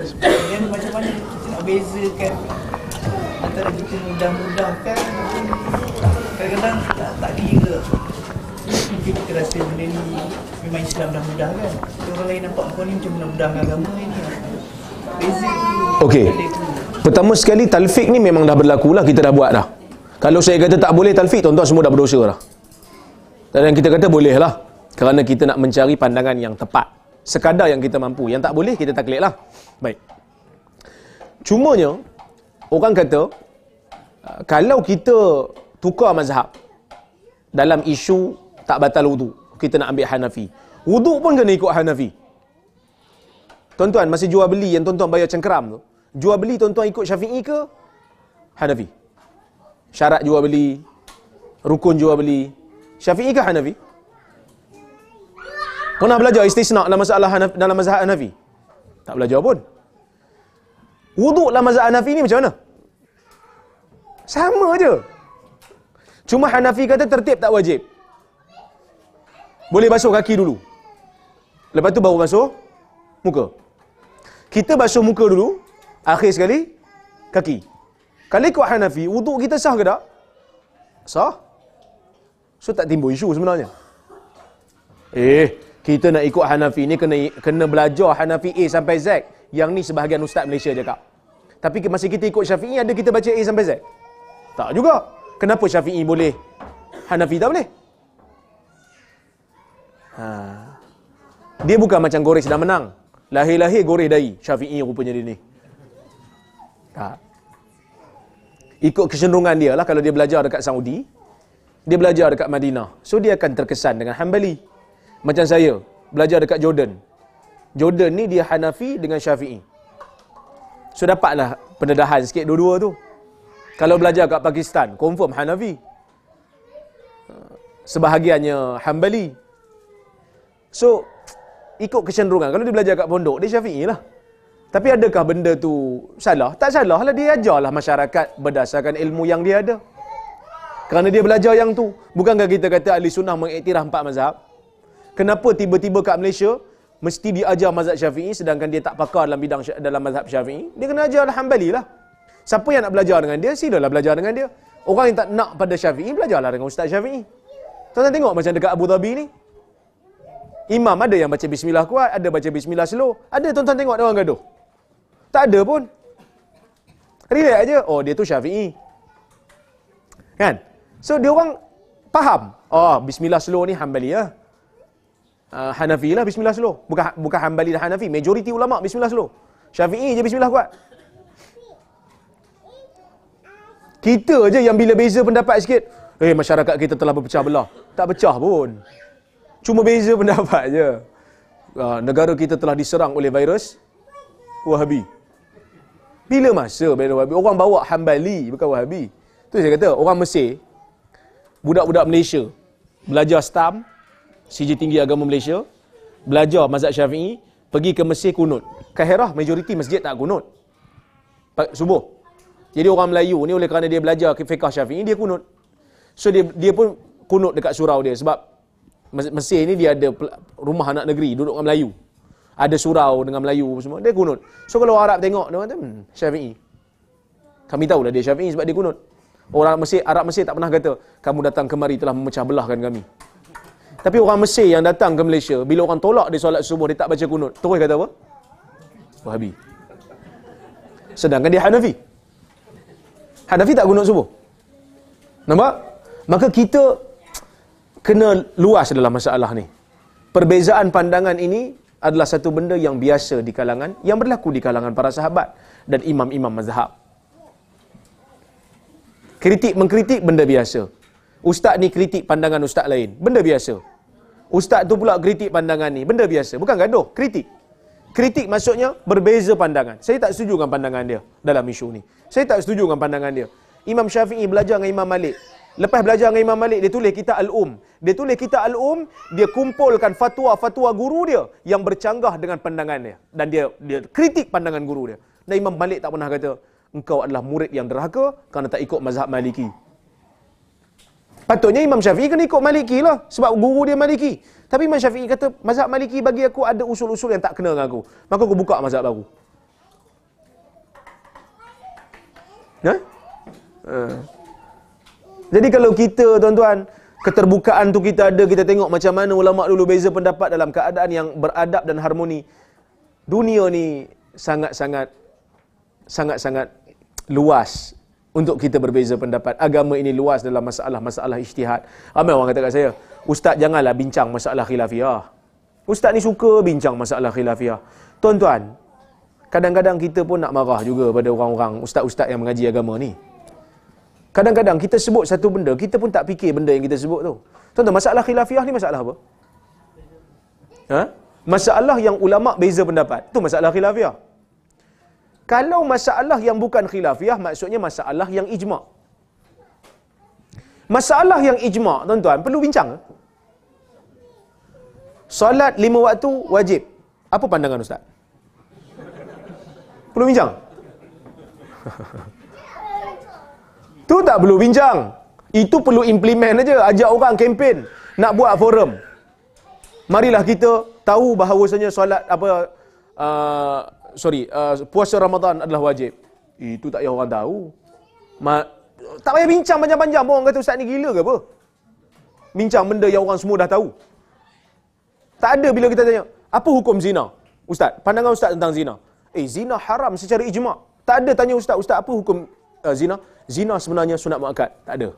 Dan macam mana kita nak bezakan antara kita mudah-mudahkan kan? kadang-kadang tak, tak kira mungkin kita rasa benda ni memang Islam dah mudah kan kita orang lain nampak kau ni macam mudah-mudah agama ni ya. Okey. Pertama sekali talfik ni memang dah berlaku lah kita dah buat dah. Kalau saya kata tak boleh talfik, tuan-tuan semua dah berdosa lah. Dan kita kata boleh lah. Kerana kita nak mencari pandangan yang tepat sekadar yang kita mampu. Yang tak boleh, kita taklit lah. Baik. Cumanya, orang kata, uh, kalau kita tukar mazhab dalam isu tak batal wudu, kita nak ambil Hanafi. Wudu pun kena ikut Hanafi. Tuan-tuan, masih jual beli yang tuan-tuan bayar cengkeram tu. Jual beli tuan-tuan ikut Syafi'i ke? Hanafi. Syarat jual beli, rukun jual beli. Syafi'i ke Hanafi? Pernah belajar istisna dalam masalah Hanafi, dalam mazhab Hanafi? Tak belajar pun. Wuduk dalam mazhab Hanafi ni macam mana? Sama aje. Cuma Hanafi kata tertib tak wajib. Boleh basuh kaki dulu. Lepas tu baru basuh muka. Kita basuh muka dulu, akhir sekali kaki. Kalau ikut Hanafi, wuduk kita sah ke tak? Sah. So tak timbul isu sebenarnya. Eh, kita nak ikut Hanafi ni kena kena belajar Hanafi A sampai Z. Yang ni sebahagian ustaz Malaysia je kak. Tapi masa kita ikut Syafi'i ada kita baca A sampai Z? Tak juga. Kenapa Syafi'i boleh? Hanafi tak boleh? Ha. Dia bukan macam goreng sedang menang. Lahir-lahir goreng dai Syafi'i rupanya dia ni. Tak. Ikut kecenderungan dia lah kalau dia belajar dekat Saudi. Dia belajar dekat Madinah. So dia akan terkesan dengan Hanbali. Macam saya, belajar dekat Jordan. Jordan ni dia Hanafi dengan Syafi'i. So dapatlah pendedahan sikit dua-dua tu. Kalau belajar kat Pakistan, confirm Hanafi. Sebahagiannya Hanbali. So, ikut kecenderungan. Kalau dia belajar kat pondok, dia Syafi'i lah. Tapi adakah benda tu salah? Tak salah lah. Dia ajarlah masyarakat berdasarkan ilmu yang dia ada. Kerana dia belajar yang tu. Bukankah kita kata Ali sunnah mengiktiraf empat mazhab? kenapa tiba-tiba kat Malaysia mesti diajar mazhab Syafi'i sedangkan dia tak pakar dalam bidang dalam mazhab Syafi'i? Dia kena ajar Al-Hambali lah. Siapa yang nak belajar dengan dia, silalah belajar dengan dia. Orang yang tak nak pada Syafi'i, belajarlah dengan Ustaz Syafi'i. Tuan-tuan tengok macam dekat Abu Dhabi ni. Imam ada yang baca bismillah kuat, ada baca bismillah slow. Ada tuan-tuan tengok ada orang gaduh. Tak ada pun. Relax aja. Oh, dia tu Syafi'i. Kan? So dia orang faham. Oh, bismillah slow ni Hambali ah. Ya? uh, Hanafi lah bismillah slow. Bukan bukan Hambali dan Hanafi, majoriti ulama bismillah slow. Syafi'i je bismillah kuat. Kita je yang bila beza pendapat sikit, eh masyarakat kita telah berpecah belah. Tak pecah pun. Cuma beza <laughs> pendapat je. Uh, negara kita telah diserang oleh virus Wahabi. Bila masa bila Wahabi? Orang bawa Hambali, bukan Wahabi. Tu saya kata, orang Mesir, budak-budak Malaysia, belajar stam, Sijil Tinggi Agama Malaysia, belajar mazhab Syafi'i, pergi ke Mesir kunut. Kaherah majoriti masjid tak kunut. Subuh. Jadi orang Melayu ni oleh kerana dia belajar fiqh Syafi'i dia kunut. So dia dia pun kunut dekat surau dia sebab Mesir ni dia ada rumah anak negeri duduk dengan Melayu. Ada surau dengan Melayu semua, dia kunut. So kalau Arab tengok dia kata, hmm, Syafi'i. Kami tahu lah dia Syafi'i sebab dia kunut. Orang Mesir, Arab Mesir tak pernah kata, kamu datang kemari telah memecah belahkan kami. Tapi orang Mesir yang datang ke Malaysia, bila orang tolak dia solat subuh, dia tak baca kunut. Terus kata apa? Wahabi. Sedangkan dia Hanafi. Hanafi tak kunut subuh. Nampak? Maka kita kena luas dalam masalah ni. Perbezaan pandangan ini adalah satu benda yang biasa di kalangan, yang berlaku di kalangan para sahabat dan imam-imam mazhab. Kritik mengkritik benda biasa. Ustaz ni kritik pandangan ustaz lain. Benda biasa. Ustaz tu pula kritik pandangan ni. Benda biasa. Bukan gaduh. Kritik. Kritik maksudnya berbeza pandangan. Saya tak setuju dengan pandangan dia dalam isu ni. Saya tak setuju dengan pandangan dia. Imam Syafi'i belajar dengan Imam Malik. Lepas belajar dengan Imam Malik, dia tulis kitab Al-Um. Dia tulis kitab Al-Um, dia kumpulkan fatwa-fatwa guru dia yang bercanggah dengan pandangan dia. Dan dia, dia kritik pandangan guru dia. Dan Imam Malik tak pernah kata, engkau adalah murid yang derhaka kerana tak ikut mazhab Maliki. Patutnya Imam Syafi'i kena ikut Maliki lah. Sebab guru dia Maliki. Tapi Imam Syafi'i kata, mazhab Maliki bagi aku ada usul-usul yang tak kena dengan aku. Maka aku buka mazhab baru. Ha? ha? Jadi kalau kita tuan-tuan, keterbukaan tu kita ada, kita tengok macam mana ulama' dulu beza pendapat dalam keadaan yang beradab dan harmoni. Dunia ni sangat-sangat sangat-sangat luas untuk kita berbeza pendapat. Agama ini luas dalam masalah-masalah ijtihad. Ramai orang kata kat saya, "Ustaz janganlah bincang masalah khilafiah." Ustaz ni suka bincang masalah khilafiah. Tuan-tuan, kadang-kadang kita pun nak marah juga pada orang-orang ustaz-ustaz yang mengaji agama ni. Kadang-kadang kita sebut satu benda, kita pun tak fikir benda yang kita sebut tu. Tuan-tuan, masalah khilafiah ni masalah apa? Ha? Masalah yang ulama beza pendapat. Tu masalah khilafiah. Kalau masalah yang bukan khilafiah, maksudnya masalah yang ijma'. Masalah yang ijma', tuan-tuan, perlu bincang. Solat lima waktu wajib. Apa pandangan Ustaz? Perlu bincang? <laughs> tu tak perlu bincang. Itu perlu implement aja. Ajak orang kempen. Nak buat forum. Marilah kita tahu bahawasanya solat apa... Uh, sorry, uh, puasa Ramadan adalah wajib. Itu tak payah orang tahu. Ma, tak payah bincang panjang-panjang pun orang kata ustaz ni gila ke apa? Bincang benda yang orang semua dah tahu. Tak ada bila kita tanya, apa hukum zina? Ustaz, pandangan ustaz tentang zina. Eh, zina haram secara ijma. Tak ada tanya ustaz, ustaz apa hukum uh, zina? Zina sebenarnya sunat muakkad. Tak ada.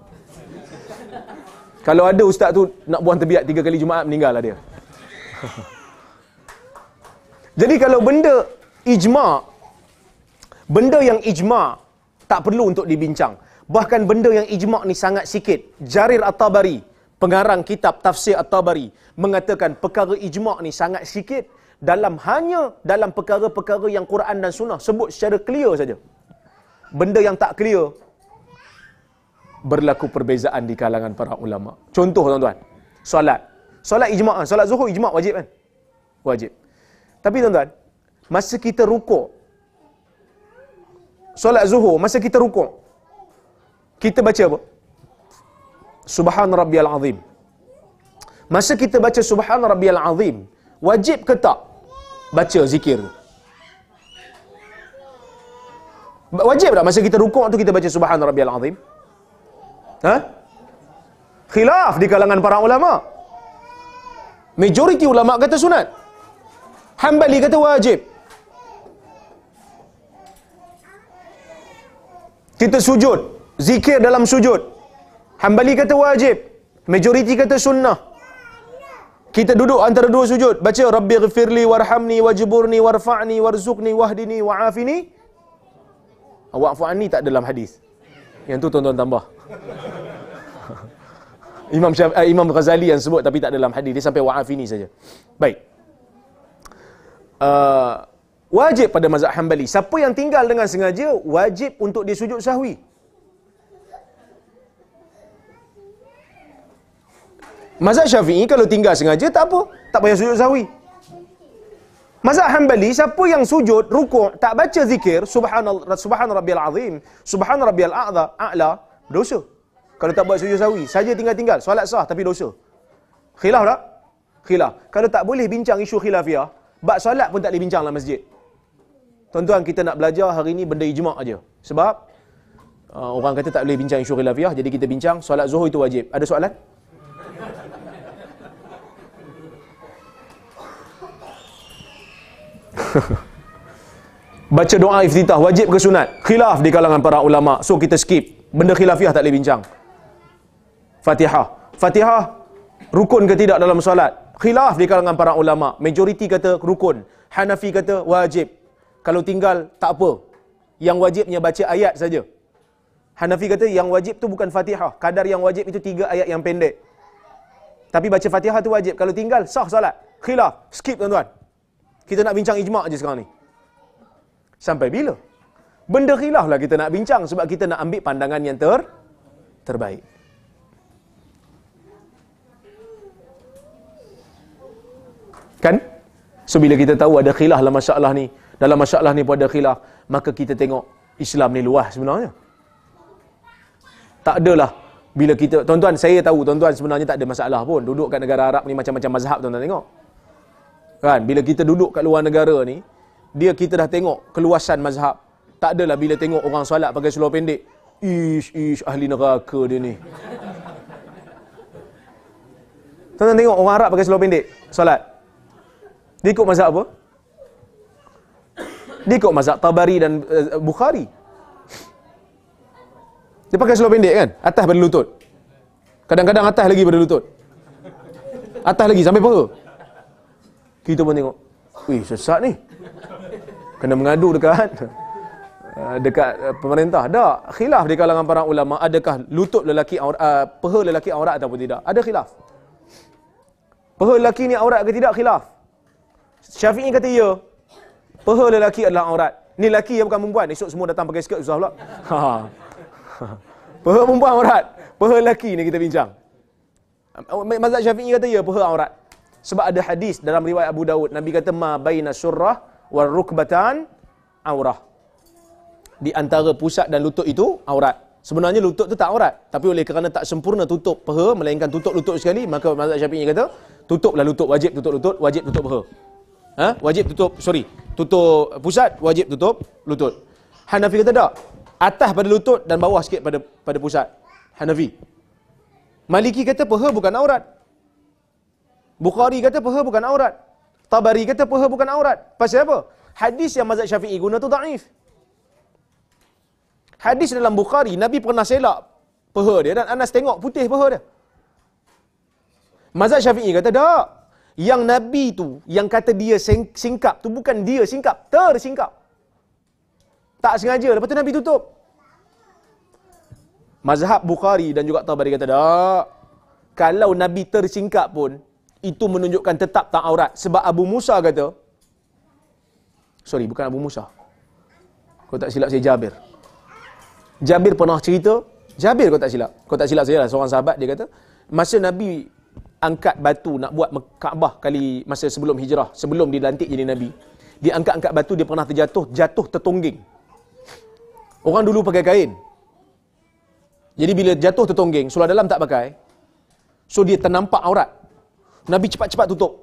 <laughs> Kalau ada ustaz tu nak buang tebiat tiga kali Jumaat meninggal lah dia. <laughs> Jadi kalau benda ijma benda yang ijma tak perlu untuk dibincang bahkan benda yang ijma ni sangat sikit Jarir At-Tabari pengarang kitab tafsir At-Tabari mengatakan perkara ijma ni sangat sikit dalam hanya dalam perkara-perkara yang Quran dan sunnah sebut secara clear saja benda yang tak clear berlaku perbezaan di kalangan para ulama contoh tuan-tuan solat solat ijma solat zuhur ijma wajib kan wajib tapi tuan-tuan masa kita rukuk solat zuhur masa kita rukuk kita baca apa subhan rabbiyal azim masa kita baca subhan rabbiyal azim wajib ke tak baca zikir wajib tak masa kita rukuk tu kita baca subhan rabbiyal azim ha khilaf di kalangan para ulama majoriti ulama kata sunat Hambali kata wajib. kita sujud zikir dalam sujud hambali kata wajib majoriti kata sunnah kita duduk antara dua sujud baca rabbi ghfirli warhamni Wajiburni warfa'ni Warzukni wahdini wa'afini wa'fu'ani tak dalam hadis yang tu tuan-tuan tambah <laughs> Imam Syaf, eh, Imam Ghazali yang sebut tapi tak dalam hadis dia sampai wa'afini saja baik uh, wajib pada mazhab Hanbali. Siapa yang tinggal dengan sengaja, wajib untuk dia sujud sahwi. Mazhab Syafi'i kalau tinggal sengaja, tak apa. Tak payah sujud sahwi. Mazhab Hanbali, siapa yang sujud, rukuk, tak baca zikir, subhanallah, subhan rabbil azim, subhan rabbil a'la, a'la, dosa. Kalau tak buat sujud sahwi, saja tinggal-tinggal, solat sah tapi dosa. Khilaf tak? Khilaf. Kalau tak boleh bincang isu khilafiah, bab solat pun tak boleh bincang dalam masjid. Tuan-tuan, kita nak belajar hari ini benda ijma' aja. Sebab, uh, orang kata tak boleh bincang isu khilafiyah, jadi kita bincang solat zuhur itu wajib. Ada soalan? <laughs> Baca doa iftitah wajib ke sunat? Khilaf di kalangan para ulama. So kita skip. Benda khilafiyah tak boleh bincang. Fatihah. Fatihah rukun ke tidak dalam solat? Khilaf di kalangan para ulama. Majoriti kata rukun. Hanafi kata wajib. Kalau tinggal, tak apa. Yang wajibnya baca ayat saja. Hanafi kata yang wajib tu bukan fatihah. Kadar yang wajib itu tiga ayat yang pendek. Tapi baca fatihah tu wajib. Kalau tinggal, sah salat. Khilaf. Skip tuan-tuan. Kita nak bincang ijma' je sekarang ni. Sampai bila? Benda khilaf lah kita nak bincang sebab kita nak ambil pandangan yang ter terbaik. Kan? So bila kita tahu ada khilaf lah masalah ni, dalam masalah ni pun ada khilaf maka kita tengok Islam ni luas sebenarnya tak adalah bila kita tuan-tuan saya tahu tuan-tuan sebenarnya tak ada masalah pun duduk kat negara Arab ni macam-macam mazhab tuan-tuan tengok kan bila kita duduk kat luar negara ni dia kita dah tengok keluasan mazhab tak adalah bila tengok orang solat pakai seluar pendek ish ish ahli neraka dia ni tuan-tuan tengok orang Arab pakai seluar pendek solat dia ikut mazhab apa dia ikut mazhab Tabari dan uh, Bukhari. Dia pakai seluar pendek kan? Atas pada lutut. Kadang-kadang atas lagi pada lutut. Atas lagi sampai paha. Kita pun tengok. Wih, sesat ni. Kena mengadu dekat eh, dekat eh, pemerintah. Tak. Khilaf di kalangan para ulama adakah lutut lelaki aurat uh, paha lelaki aurat ataupun tidak? Ada khilaf. Paha lelaki ni aurat ke tidak? Khilaf. Syafi'i kata ya, Peha lelaki adalah aurat. Ni lelaki yang bukan perempuan. Esok semua datang pakai skirt susah pula. Ha. Peha perempuan aurat. Peha lelaki ni kita bincang. Mazhab Syafi'i kata ya peha aurat. Sebab ada hadis dalam riwayat Abu Daud. Nabi kata ma baina surrah wal rukbatan aurah. Di antara pusat dan lutut itu aurat. Sebenarnya lutut tu tak aurat. Tapi oleh kerana tak sempurna tutup peha, melainkan tutup lutut sekali, maka mazhab Syafi'i kata, tutuplah lutut, wajib tutup lutut, wajib tutup peha. Ha? Wajib tutup, sorry tutup pusat wajib tutup lutut. Hanafi kata tak. Atas pada lutut dan bawah sikit pada pada pusat. Hanafi. Maliki kata peha bukan aurat. Bukhari kata peha bukan aurat. Tabari kata peha bukan aurat. Pasal apa? Hadis yang mazhab Syafi'i guna tu daif. Hadis dalam Bukhari Nabi pernah selak peha dia dan Anas tengok putih peha dia. Mazhab Syafi'i kata tak yang Nabi tu, yang kata dia singkap, tu bukan dia singkap, tersingkap. Tak sengaja, lepas tu Nabi tutup. Mazhab Bukhari dan juga Tabari kata, tak. Kalau Nabi tersingkap pun, itu menunjukkan tetap tak aurat. Sebab Abu Musa kata, sorry, bukan Abu Musa. Kau tak silap saya Jabir. Jabir pernah cerita, Jabir kau tak silap. Kau tak silap saya lah, seorang sahabat dia kata, masa Nabi angkat batu nak buat Kaabah kali masa sebelum hijrah, sebelum dilantik jadi Nabi. Dia angkat-angkat batu, dia pernah terjatuh, jatuh tertongging. Orang dulu pakai kain. Jadi bila jatuh tertongging, seluar dalam tak pakai. So dia ternampak aurat. Nabi cepat-cepat tutup.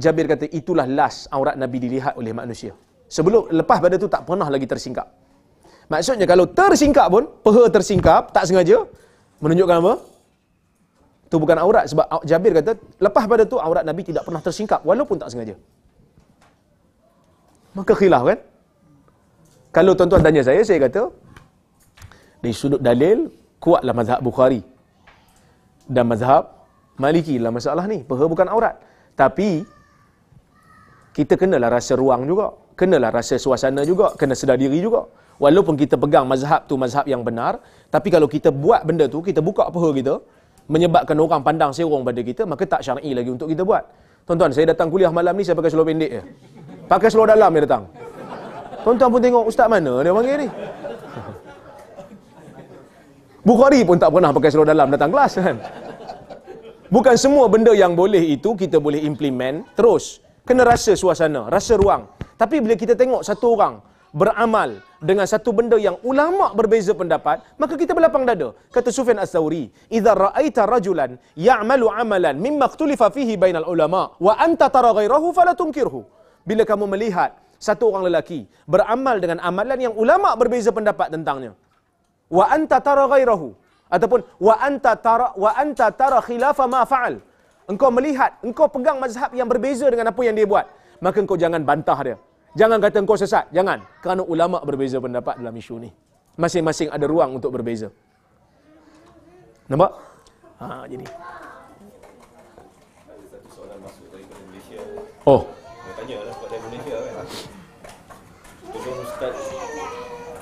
Jabir kata, itulah last aurat Nabi dilihat oleh manusia. Sebelum lepas pada tu tak pernah lagi tersingkap. Maksudnya kalau tersingkap pun, peha tersingkap, tak sengaja, menunjukkan apa? Itu bukan aurat sebab Jabir kata lepas pada tu aurat Nabi tidak pernah tersingkap walaupun tak sengaja. Maka khilaf kan? Kalau tuan-tuan tanya saya, saya kata dari sudut dalil kuatlah mazhab Bukhari dan mazhab Maliki dalam masalah ni. Peha bukan aurat. Tapi kita kenalah rasa ruang juga. Kenalah rasa suasana juga. Kena sedar diri juga. Walaupun kita pegang mazhab tu mazhab yang benar. Tapi kalau kita buat benda tu, kita buka peha kita menyebabkan orang pandang serong pada kita, maka tak syar'i lagi untuk kita buat. Tuan-tuan, saya datang kuliah malam ni, saya pakai seluar pendek je. Pakai seluar dalam dia datang. Tuan-tuan pun tengok, ustaz mana dia panggil ni? <laughs> Bukhari pun tak pernah pakai seluar dalam datang kelas kan? Bukan semua benda yang boleh itu kita boleh implement terus. Kena rasa suasana, rasa ruang. Tapi bila kita tengok satu orang, beramal dengan satu benda yang ulama berbeza pendapat, maka kita berlapang dada. Kata Sufyan As-Sawri, "Idza ra'aita rajulan ya'malu 'amalan mimma ikhtulifa fihi bainal ulama wa anta tara ghairahu fala tunkirhu." Bila kamu melihat satu orang lelaki beramal dengan amalan yang ulama berbeza pendapat tentangnya. Wa anta tara ghairahu ataupun wa anta tara wa anta tara khilafa ma fa'al. Engkau melihat, engkau pegang mazhab yang berbeza dengan apa yang dia buat, maka engkau jangan bantah dia. Jangan kata engkau sesat, jangan. Kerana ulama berbeza pendapat dalam isu ni. Masing-masing ada ruang untuk berbeza. Nampak? Ha, jadi. Ada satu soalan daripada Malaysia. Oh. Nak tanya lah sebab dari Malaysia kan. Tolong Ustaz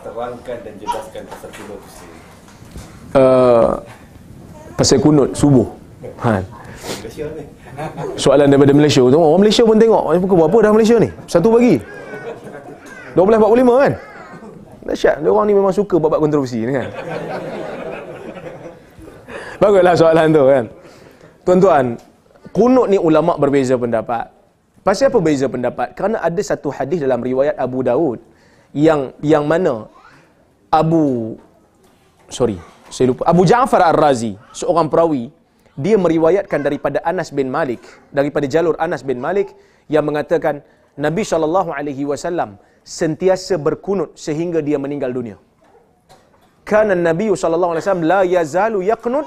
terangkan dan jelaskan pasal kunut tu uh, eh, pasal kunut, subuh. Ha. Malaysia ni. Soalan daripada Malaysia tu. Orang Malaysia pun tengok. Apa dah Malaysia ni? Satu pagi. 12.45 kan? Dahsyat. Dia orang ni memang suka buat-buat kontroversi ni kan? Baguslah soalan tu kan? Tuan-tuan, kunut ni ulama berbeza pendapat. Pasal apa berbeza pendapat? Kerana ada satu hadis dalam riwayat Abu Daud yang yang mana Abu sorry, saya lupa. Abu Ja'far Ar-Razi, seorang perawi, dia meriwayatkan daripada Anas bin Malik, daripada jalur Anas bin Malik yang mengatakan Nabi sallallahu alaihi wasallam sentiasa berkunut sehingga dia meninggal dunia. Kana Nabi sallallahu alaihi wasallam la yazalu yaqnut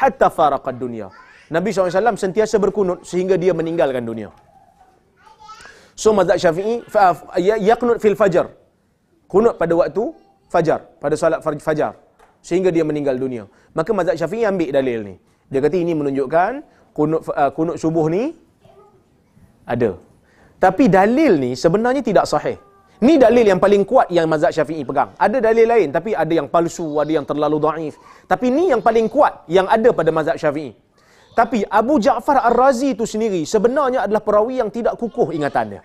hatta faraqad dunya. Nabi SAW sentiasa berkunut sehingga dia meninggalkan dunia. So mazhab Syafi'i ya, yaqnut fil fajar. Kunut pada waktu fajar, pada solat fajar sehingga dia meninggal dunia. Maka mazhab Syafi'i ambil dalil ni. Dia kata ini menunjukkan kunut uh, kunut subuh ni ada. Tapi dalil ni sebenarnya tidak sahih. Ni dalil yang paling kuat yang mazhab syafi'i pegang. Ada dalil lain tapi ada yang palsu, ada yang terlalu da'if. Tapi ni yang paling kuat yang ada pada mazhab syafi'i. Tapi Abu Ja'far al razi itu sendiri sebenarnya adalah perawi yang tidak kukuh ingatannya.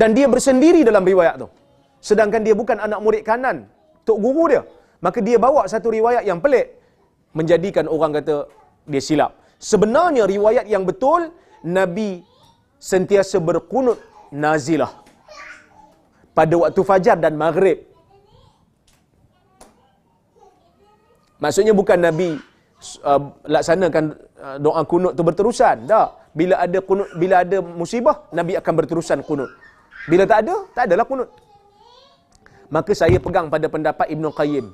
Dan dia bersendiri dalam riwayat tu. Sedangkan dia bukan anak murid kanan. Tok guru dia. Maka dia bawa satu riwayat yang pelik. Menjadikan orang kata dia silap. Sebenarnya riwayat yang betul, Nabi sentiasa berkunut nazilah pada waktu fajar dan maghrib. Maksudnya bukan Nabi uh, laksanakan uh, doa kunut tu berterusan. Tak. Bila ada kunut, bila ada musibah, Nabi akan berterusan kunut. Bila tak ada, tak adalah kunut. Maka saya pegang pada pendapat Ibn Qayyim.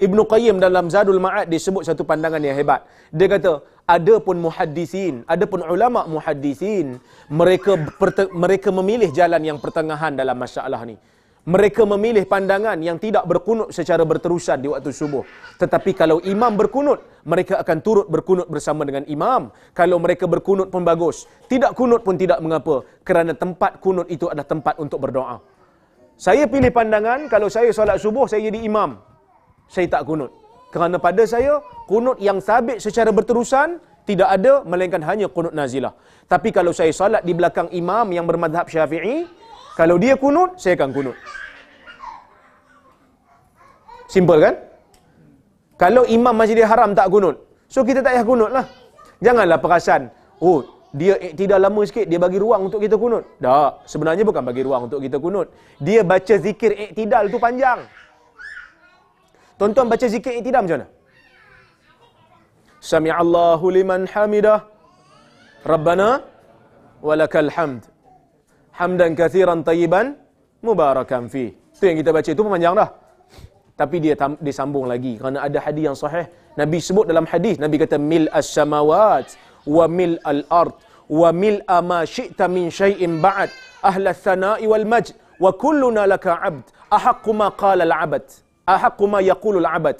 Ibn Qayyim dalam Zadul Ma'ad disebut satu pandangan yang hebat. Dia kata, ada pun muhaddisin, ada pun ulama muhaddisin, mereka mereka memilih jalan yang pertengahan dalam masalah ni. Mereka memilih pandangan yang tidak berkunut secara berterusan di waktu subuh. Tetapi kalau imam berkunut, mereka akan turut berkunut bersama dengan imam. Kalau mereka berkunut pun bagus. Tidak kunut pun tidak mengapa. Kerana tempat kunut itu adalah tempat untuk berdoa. Saya pilih pandangan, kalau saya solat subuh, saya jadi imam saya tak kunut. Kerana pada saya, kunut yang sabit secara berterusan, tidak ada, melainkan hanya kunut nazilah. Tapi kalau saya salat di belakang imam yang bermadhab syafi'i, kalau dia kunut, saya akan kunut. Simple kan? Kalau imam masih dia haram tak kunut, so kita tak payah kunut lah. Janganlah perasan, oh dia eh, tidak lama sikit dia bagi ruang untuk kita kunut. Tak, sebenarnya bukan bagi ruang untuk kita kunut. Dia baca zikir iktidal tu panjang. Tuan-tuan baca zikir iktidam macam mana? Sami'allahu liman hamidah Rabbana walakal hamd Hamdan kathiran tayyiban mubarakan fi. Itu yang kita baca itu pun panjang dah. Tapi dia tam, dia sambung lagi kerana ada hadis yang sahih. Nabi sebut dalam hadis Nabi kata mil as-samawat wa mil al-ard wa mil ama syi'ta min syai'in ba'd ahla as-sana'i wal maj, wa kulluna laka 'abd ahaqqu ma qala al-'abd ahaqqu ma yaqulul abad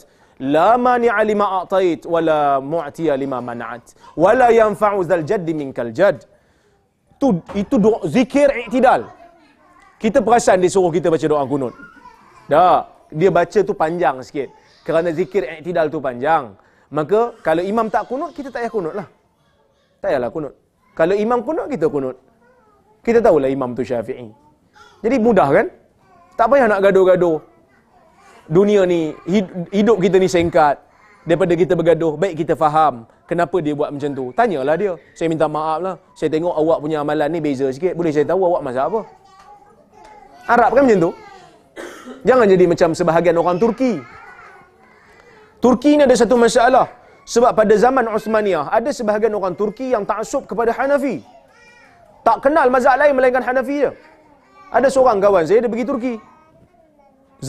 la mani'a lima a'tait wa la mu'tiya lima man'at wa la yanfa'u zal jadd minkal jadd tu itu doa zikir i'tidal kita perasan dia suruh kita baca doa kunut dah dia baca tu panjang sikit kerana zikir i'tidal tu panjang maka kalau imam tak kunut kita tak payah kunut lah tak payahlah kunut kalau imam kunut kita kunut kita tahulah imam tu syafi'i jadi mudah kan tak payah nak gaduh-gaduh dunia ni, hidup kita ni singkat. Daripada kita bergaduh, baik kita faham kenapa dia buat macam tu. Tanyalah dia. Saya minta maaf lah. Saya tengok awak punya amalan ni beza sikit. Boleh saya tahu awak masa apa? Arab kan macam tu? Jangan jadi macam sebahagian orang Turki. Turki ni ada satu masalah. Sebab pada zaman Uthmaniyah, ada sebahagian orang Turki yang ta'asub kepada Hanafi. Tak kenal mazhab lain melainkan Hanafi je. Ada seorang kawan saya, dia pergi Turki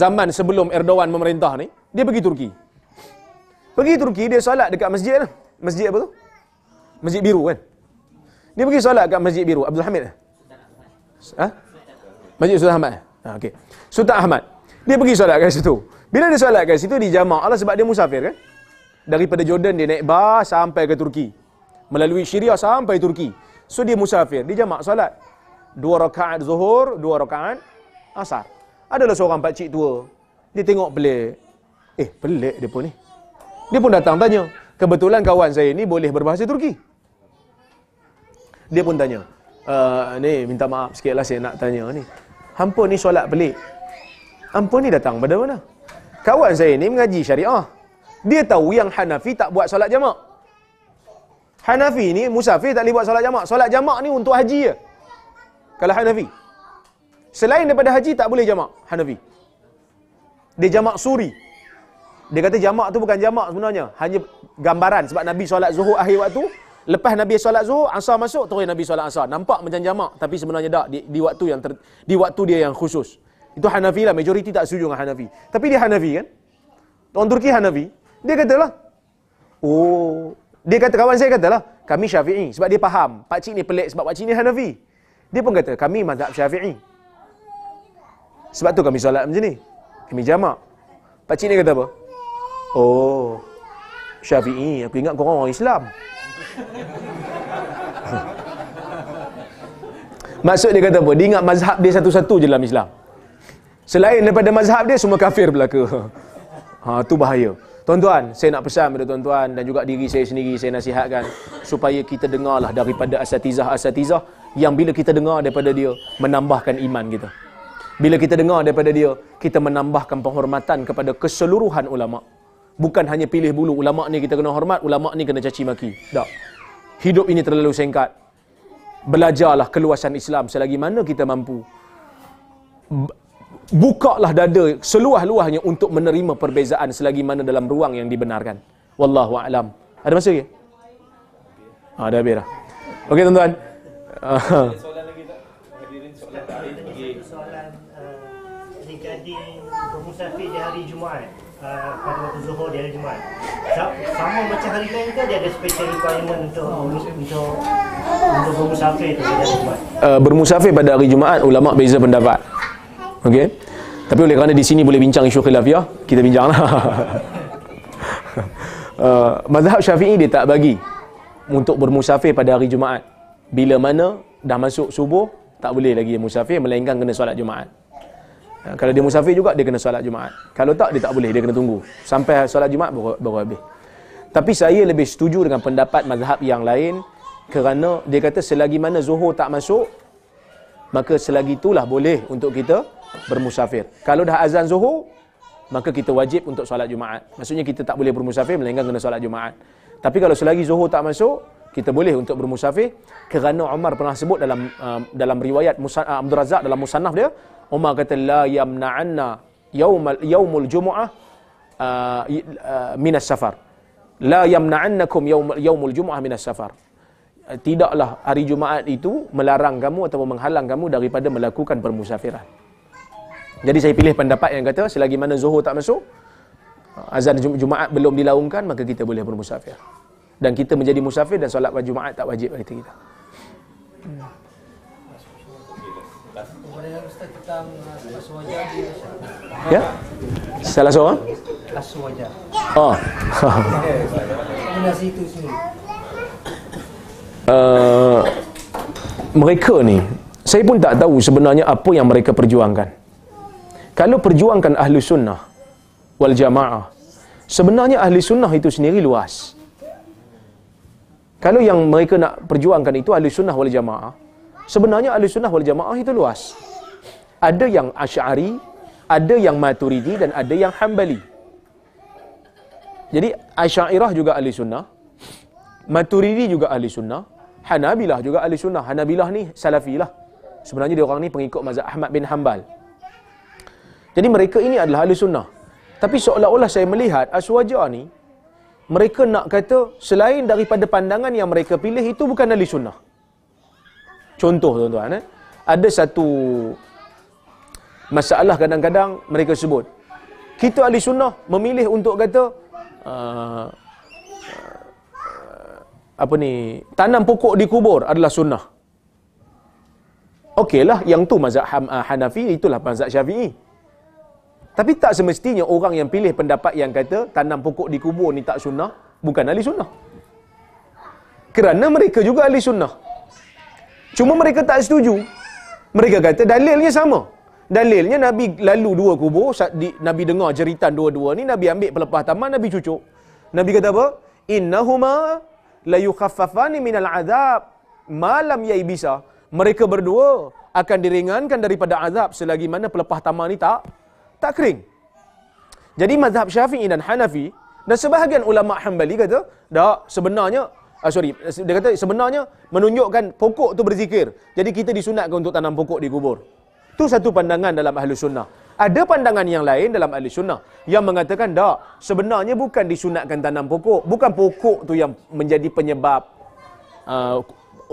zaman sebelum Erdogan memerintah ni, dia pergi Turki. Pergi Turki, dia solat dekat masjid lah. Masjid apa tu? Masjid Biru kan? Dia pergi solat dekat Masjid Biru. Abdul Hamid lah. Ha? Masjid Sultan Ahmad. Eh? Ha, okay. Sultan Ahmad. Dia pergi solat kat situ. Bila dia solat kat situ, dia jama' Allah sebab dia musafir kan? Daripada Jordan, dia naik bas sampai ke Turki. Melalui Syria sampai Turki. So dia musafir. Dia jama' solat. Dua rakaat zuhur, dua rakaat asar. Adalah seorang Cik tua. Dia tengok pelik. Eh, pelik dia pun ni. Dia pun datang tanya. Kebetulan kawan saya ni boleh berbahasa Turki. Dia pun tanya. Eh, ni, minta maaf sikit lah saya nak tanya ni. Hampun ni solat pelik. Hampun ni datang pada mana? Kawan saya ni mengaji syariah. Dia tahu yang Hanafi tak buat solat jamak. Hanafi ni, musafir tak boleh buat solat jamak. Solat jamak ni untuk haji je. Kalau Hanafi. Selain daripada haji tak boleh jamak Hanafi. Dia jamak suri. Dia kata jamak tu bukan jamak sebenarnya, hanya gambaran sebab Nabi solat Zuhur akhir waktu, lepas Nabi solat Zuhur, Asar masuk terus Nabi solat Asar. Nampak macam jamak tapi sebenarnya tak di, di waktu yang ter, di waktu dia yang khusus. Itu Hanafi lah, majoriti tak setuju dengan Hanafi. Tapi dia Hanafi kan? Orang Turki Hanafi. Dia katalah, oh, dia kata kawan saya katalah, kami Syafi'i sebab dia faham. Pakcik ni pelik sebab pakcik ni Hanafi. Dia pun kata, kami mazhab Syafi'i. Sebab tu kami solat macam ni. Kami jamak. Pakcik ni kata apa? Oh. Syafi'i. Aku ingat korang orang Islam. <laughs> Maksud dia kata apa? Dia ingat mazhab dia satu-satu je dalam Islam. Selain daripada mazhab dia, semua kafir belaka. <laughs> Ha, tu bahaya. Tuan-tuan, saya nak pesan kepada tuan-tuan dan juga diri saya sendiri, saya nasihatkan supaya kita dengarlah daripada asatizah-asatizah yang bila kita dengar daripada dia, menambahkan iman kita. Bila kita dengar daripada dia, kita menambahkan penghormatan kepada keseluruhan ulama. Bukan hanya pilih bulu ulama ni kita kena hormat, ulama ni kena caci maki. Tak. Hidup ini terlalu singkat. Belajarlah keluasan Islam selagi mana kita mampu. Bukalah dada seluas-luasnya untuk menerima perbezaan selagi mana dalam ruang yang dibenarkan. Wallahu alam. Ada masa ke? Ha, ah, dah habis dah. Okey tuan-tuan. <laughs> soalan lagi tak? Hadirin soalan tak ada. musafir di hari Jumaat uh, pada waktu zuhur di hari Jumaat Sa- sama macam hari lain ke dia ada special requirement untuk untuk untuk, bermusafir uh, bermusafir pada hari Jumaat ulama beza pendapat okey tapi oleh kerana di sini boleh bincang isu khilafiah ya, kita bincanglah <laughs> uh, mazhab syafi'i dia tak bagi untuk bermusafir pada hari Jumaat bila mana dah masuk subuh tak boleh lagi musafir melainkan kena solat Jumaat Ha, kalau dia musafir juga dia kena solat Jumaat. Kalau tak dia tak boleh, dia kena tunggu sampai solat Jumaat baru, baru habis. Tapi saya lebih setuju dengan pendapat mazhab yang lain kerana dia kata selagi mana Zuhur tak masuk maka selagi itulah boleh untuk kita bermusafir. Kalau dah azan Zuhur maka kita wajib untuk solat Jumaat. Maksudnya kita tak boleh bermusafir melainkan kena solat Jumaat. Tapi kalau selagi Zuhur tak masuk kita boleh untuk bermusafir kerana Umar pernah sebut dalam uh, dalam riwayat Musa, uh, Abdul Razak dalam musannaf dia Umar kata la yamna'anna yaumal yaumul jumu'ah uh, uh, minas safar. La yamna'annakum yaumul yaumul jumu'ah minas safar. Uh, tidaklah hari Jumaat itu melarang kamu atau menghalang kamu daripada melakukan permusafiran. Jadi saya pilih pendapat yang kata selagi mana Zuhur tak masuk, azan Jumaat belum dilaungkan maka kita boleh bermusafir. Dan kita menjadi musafir dan solat Jumaat tak wajib bagi kita. Uh, ya? Salah seorang? Aswaja. Oh. Bila situ sini. Eh, mereka ni, saya pun tak tahu sebenarnya apa yang mereka perjuangkan. Kalau perjuangkan ahli sunnah wal jamaah, sebenarnya ahli sunnah itu sendiri luas. Kalau yang mereka nak perjuangkan itu ahli sunnah wal jamaah, sebenarnya ahli sunnah wal jamaah itu luas ada yang Ash'ari, ada yang Maturidi dan ada yang Hambali. Jadi Ash'irah juga ahli sunnah, Maturidi juga ahli sunnah, Hanabilah juga ahli sunnah. Hanabilah ni Salafilah. Sebenarnya dia orang ni pengikut mazhab Ahmad bin Hanbal. Jadi mereka ini adalah ahli sunnah. Tapi seolah-olah saya melihat Aswaja ni mereka nak kata selain daripada pandangan yang mereka pilih itu bukan ahli sunnah. Contoh tuan-tuan eh. Ada satu masalah kadang-kadang mereka sebut. Kita ahli sunnah memilih untuk kata uh, apa ni tanam pokok di kubur adalah sunnah. Okeylah yang tu mazhab uh, Hanafi itulah mazhab Syafi'i. Tapi tak semestinya orang yang pilih pendapat yang kata tanam pokok di kubur ni tak sunnah bukan ahli sunnah. Kerana mereka juga ahli sunnah. Cuma mereka tak setuju. Mereka kata dalilnya sama. Dalilnya Nabi lalu dua kubur, Nabi dengar cerita dua-dua ni, Nabi ambil pelepah taman, Nabi cucuk. Nabi kata apa? Innahuma la yukhaffafani minal azab malam ya yaibisa. Mereka berdua akan diringankan daripada azab selagi mana pelepah taman ni tak tak kering. Jadi mazhab Syafi'i dan Hanafi dan sebahagian ulama Hanbali kata, dak sebenarnya Ah, sorry, dia kata sebenarnya menunjukkan pokok tu berzikir. Jadi kita disunatkan untuk tanam pokok di kubur. Itu satu pandangan dalam ahli sunnah. Ada pandangan yang lain dalam ahli sunnah yang mengatakan tak, sebenarnya bukan disunatkan tanam pokok. Bukan pokok tu yang menjadi penyebab uh,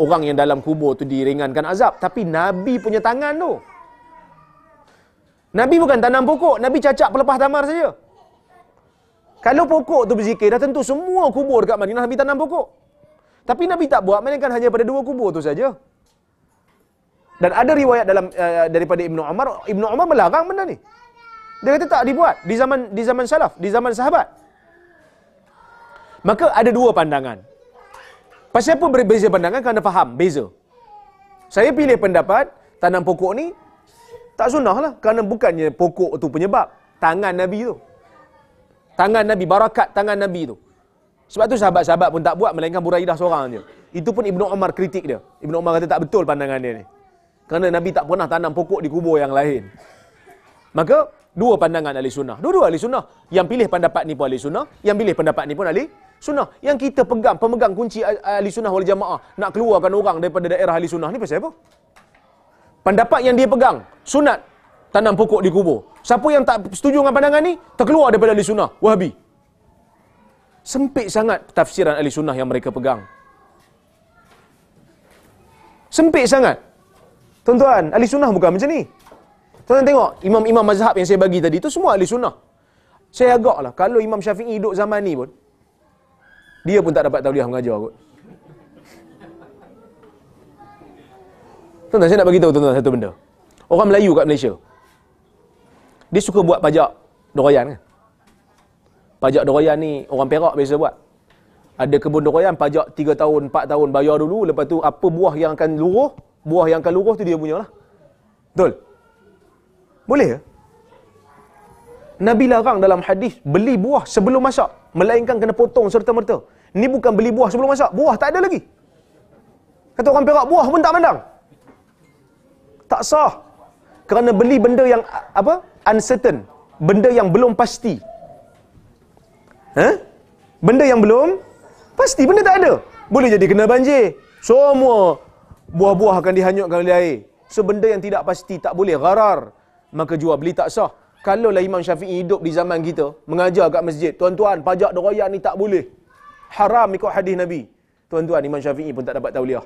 orang yang dalam kubur tu diringankan azab. Tapi Nabi punya tangan tu. Nabi bukan tanam pokok, Nabi cacat pelepah tamar saja. Kalau pokok tu berzikir, dah tentu semua kubur dekat Madinah Nabi tanam pokok. Tapi Nabi tak buat, melainkan hanya pada dua kubur tu saja. Dan ada riwayat dalam uh, daripada Ibnu Umar, Ibnu Umar melarang benda ni. Dia kata tak dibuat di zaman di zaman salaf, di zaman sahabat. Maka ada dua pandangan. Pasal apa berbeza pandangan? Kau faham, beza. Saya pilih pendapat tanam pokok ni tak sunnah lah kerana bukannya pokok tu penyebab tangan Nabi tu tangan Nabi barakat tangan Nabi tu sebab tu sahabat-sahabat pun tak buat melainkan Buraidah seorang je itu pun Ibnu Umar kritik dia Ibn Omar kata tak betul pandangan dia ni kerana Nabi tak pernah tanam pokok di kubur yang lain. Maka, dua pandangan ahli sunnah. Dua-dua ahli sunnah. Yang pilih pendapat ni pun ahli sunnah. Yang pilih pendapat ni pun ahli sunnah. Yang kita pegang, pemegang kunci ahli sunnah wal jamaah. Nak keluarkan orang daripada daerah ahli sunnah ni pasal apa? Pendapat yang dia pegang, sunat tanam pokok di kubur. Siapa yang tak setuju dengan pandangan ni, terkeluar daripada ahli sunnah. Wahabi. Sempit sangat tafsiran ahli sunnah yang mereka pegang. Sempit sangat. Tuan-tuan, ahli sunnah bukan macam ni. Tuan-tuan tengok, imam-imam mazhab yang saya bagi tadi, itu semua ahli sunnah. Saya lah. kalau imam syafi'i hidup zaman ni pun, dia pun tak dapat tauliah mengajar kot. Tuan-tuan, saya nak beritahu tuan-tuan satu benda. Orang Melayu kat Malaysia, dia suka buat pajak doroyan kan? Pajak doroyan ni orang Perak biasa buat. Ada kebun doroyan, pajak 3 tahun, 4 tahun bayar dulu. Lepas tu apa buah yang akan luruh, buah yang akan lurus tu dia punya lah. Betul? Boleh ke? Nabi larang dalam hadis beli buah sebelum masak. Melainkan kena potong serta-merta. Ni bukan beli buah sebelum masak. Buah tak ada lagi. Kata orang perak buah pun tak pandang. Tak sah. Kerana beli benda yang apa? Uncertain. Benda yang belum pasti. Ha? Benda yang belum pasti. Benda tak ada. Boleh jadi kena banjir. Semua buah-buah akan dihanyutkan oleh air. So benda yang tidak pasti tak boleh gharar. Maka jual beli tak sah. Kalau lah Imam Syafi'i hidup di zaman kita, mengajar kat masjid, tuan-tuan, pajak deraya ni tak boleh. Haram ikut hadis Nabi. Tuan-tuan, Imam Syafi'i pun tak dapat tauliah.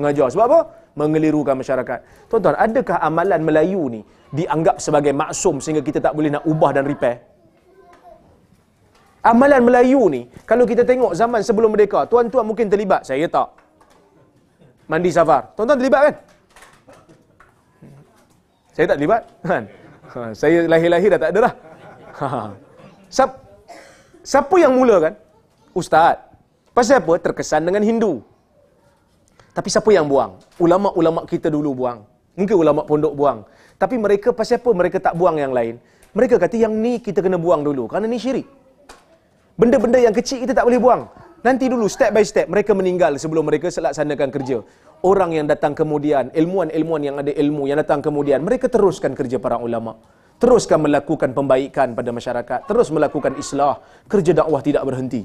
Mengajar. Sebab apa? Mengelirukan masyarakat. Tuan-tuan, adakah amalan Melayu ni dianggap sebagai maksum sehingga kita tak boleh nak ubah dan repair? Amalan Melayu ni, kalau kita tengok zaman sebelum merdeka, tuan-tuan mungkin terlibat. Saya tak mandi safar. tonton tuan terlibat kan? Saya tak terlibat kan? Ha, saya lahir-lahir dah tak ada lah. Siapa yang mula kan? Ustaz. Pasal apa? Terkesan dengan Hindu. Tapi siapa yang buang? Ulama-ulama kita dulu buang. Mungkin ulama pondok buang. Tapi mereka pasal apa mereka tak buang yang lain? Mereka kata yang ni kita kena buang dulu. Kerana ni syirik. Benda-benda yang kecil kita tak boleh buang. Nanti dulu step by step mereka meninggal sebelum mereka selaksanakan kerja. Orang yang datang kemudian, ilmuan-ilmuan yang ada ilmu yang datang kemudian, mereka teruskan kerja para ulama. Teruskan melakukan pembaikan pada masyarakat, terus melakukan islah, kerja dakwah tidak berhenti.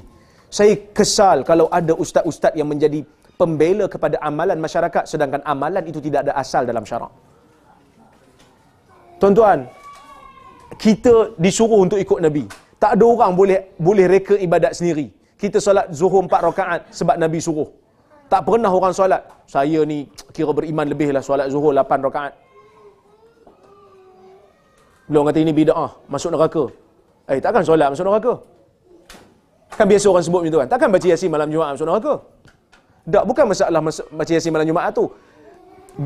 Saya kesal kalau ada ustaz-ustaz yang menjadi pembela kepada amalan masyarakat sedangkan amalan itu tidak ada asal dalam syarak. Tuan-tuan, kita disuruh untuk ikut Nabi. Tak ada orang boleh boleh reka ibadat sendiri kita solat zuhur empat rakaat sebab Nabi suruh. Tak pernah orang solat. Saya ni kira beriman lebih lah solat zuhur lapan rakaat. Belum kata ini bida'ah, masuk neraka. Eh, takkan solat masuk neraka. Kan biasa orang sebut macam tu kan. Takkan baca yasin malam Jumaat masuk neraka. Tak, bukan masalah baca yasin malam Jumaat tu.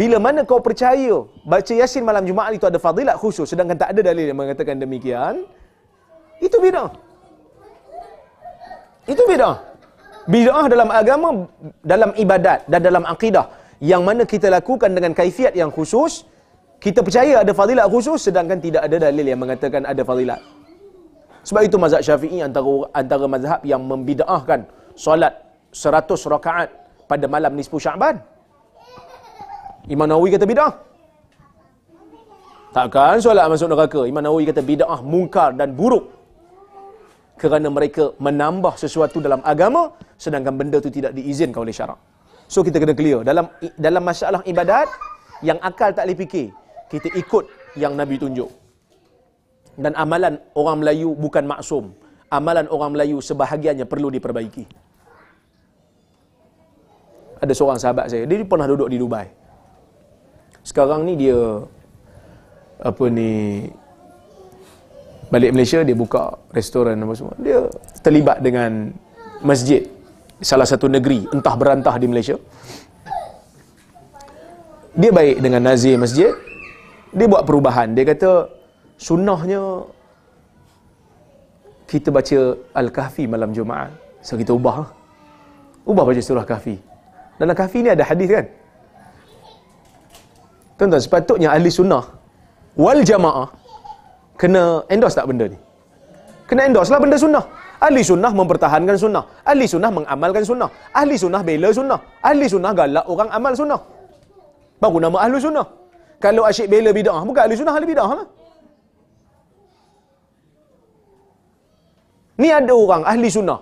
Bila mana kau percaya baca yasin malam Jumaat itu ada fadilat khusus sedangkan tak ada dalil yang mengatakan demikian, itu bida'ah. Itu bid'ah. Bid'ah dalam agama, dalam ibadat dan dalam akidah. Yang mana kita lakukan dengan kaifiat yang khusus, kita percaya ada fadilat khusus sedangkan tidak ada dalil yang mengatakan ada fadilat. Sebab itu mazhab syafi'i antara, antara mazhab yang membida'ahkan solat seratus rakaat pada malam nisbu syaban. Imam Nawawi kata bida'ah. Takkan solat masuk neraka. Imam Nawawi kata bida'ah mungkar dan buruk kerana mereka menambah sesuatu dalam agama sedangkan benda itu tidak diizinkan oleh syarak. So kita kena clear dalam dalam masalah ibadat yang akal tak boleh fikir, kita ikut yang Nabi tunjuk. Dan amalan orang Melayu bukan maksum. Amalan orang Melayu sebahagiannya perlu diperbaiki. Ada seorang sahabat saya, dia pernah duduk di Dubai. Sekarang ni dia apa ni balik Malaysia dia buka restoran apa semua. Dia terlibat dengan masjid salah satu negeri entah berantah di Malaysia. Dia baik dengan nazir masjid. Dia buat perubahan. Dia kata sunnahnya kita baca Al-Kahfi malam Jumaat. So kita ubah. Ubah baca surah Kahfi. Dalam Kahfi ni ada hadis kan? Tuan-tuan, sepatutnya ahli sunnah wal jamaah kena endorse tak benda ni? Kena endorse lah benda sunnah. Ahli sunnah mempertahankan sunnah. Ahli sunnah mengamalkan sunnah. Ahli sunnah bela sunnah. Ahli sunnah galak orang amal sunnah. Baru nama ahli sunnah. Kalau asyik bela bid'ah, bukan ahli sunnah, ahli bid'ah lah. Ni ada orang ahli sunnah.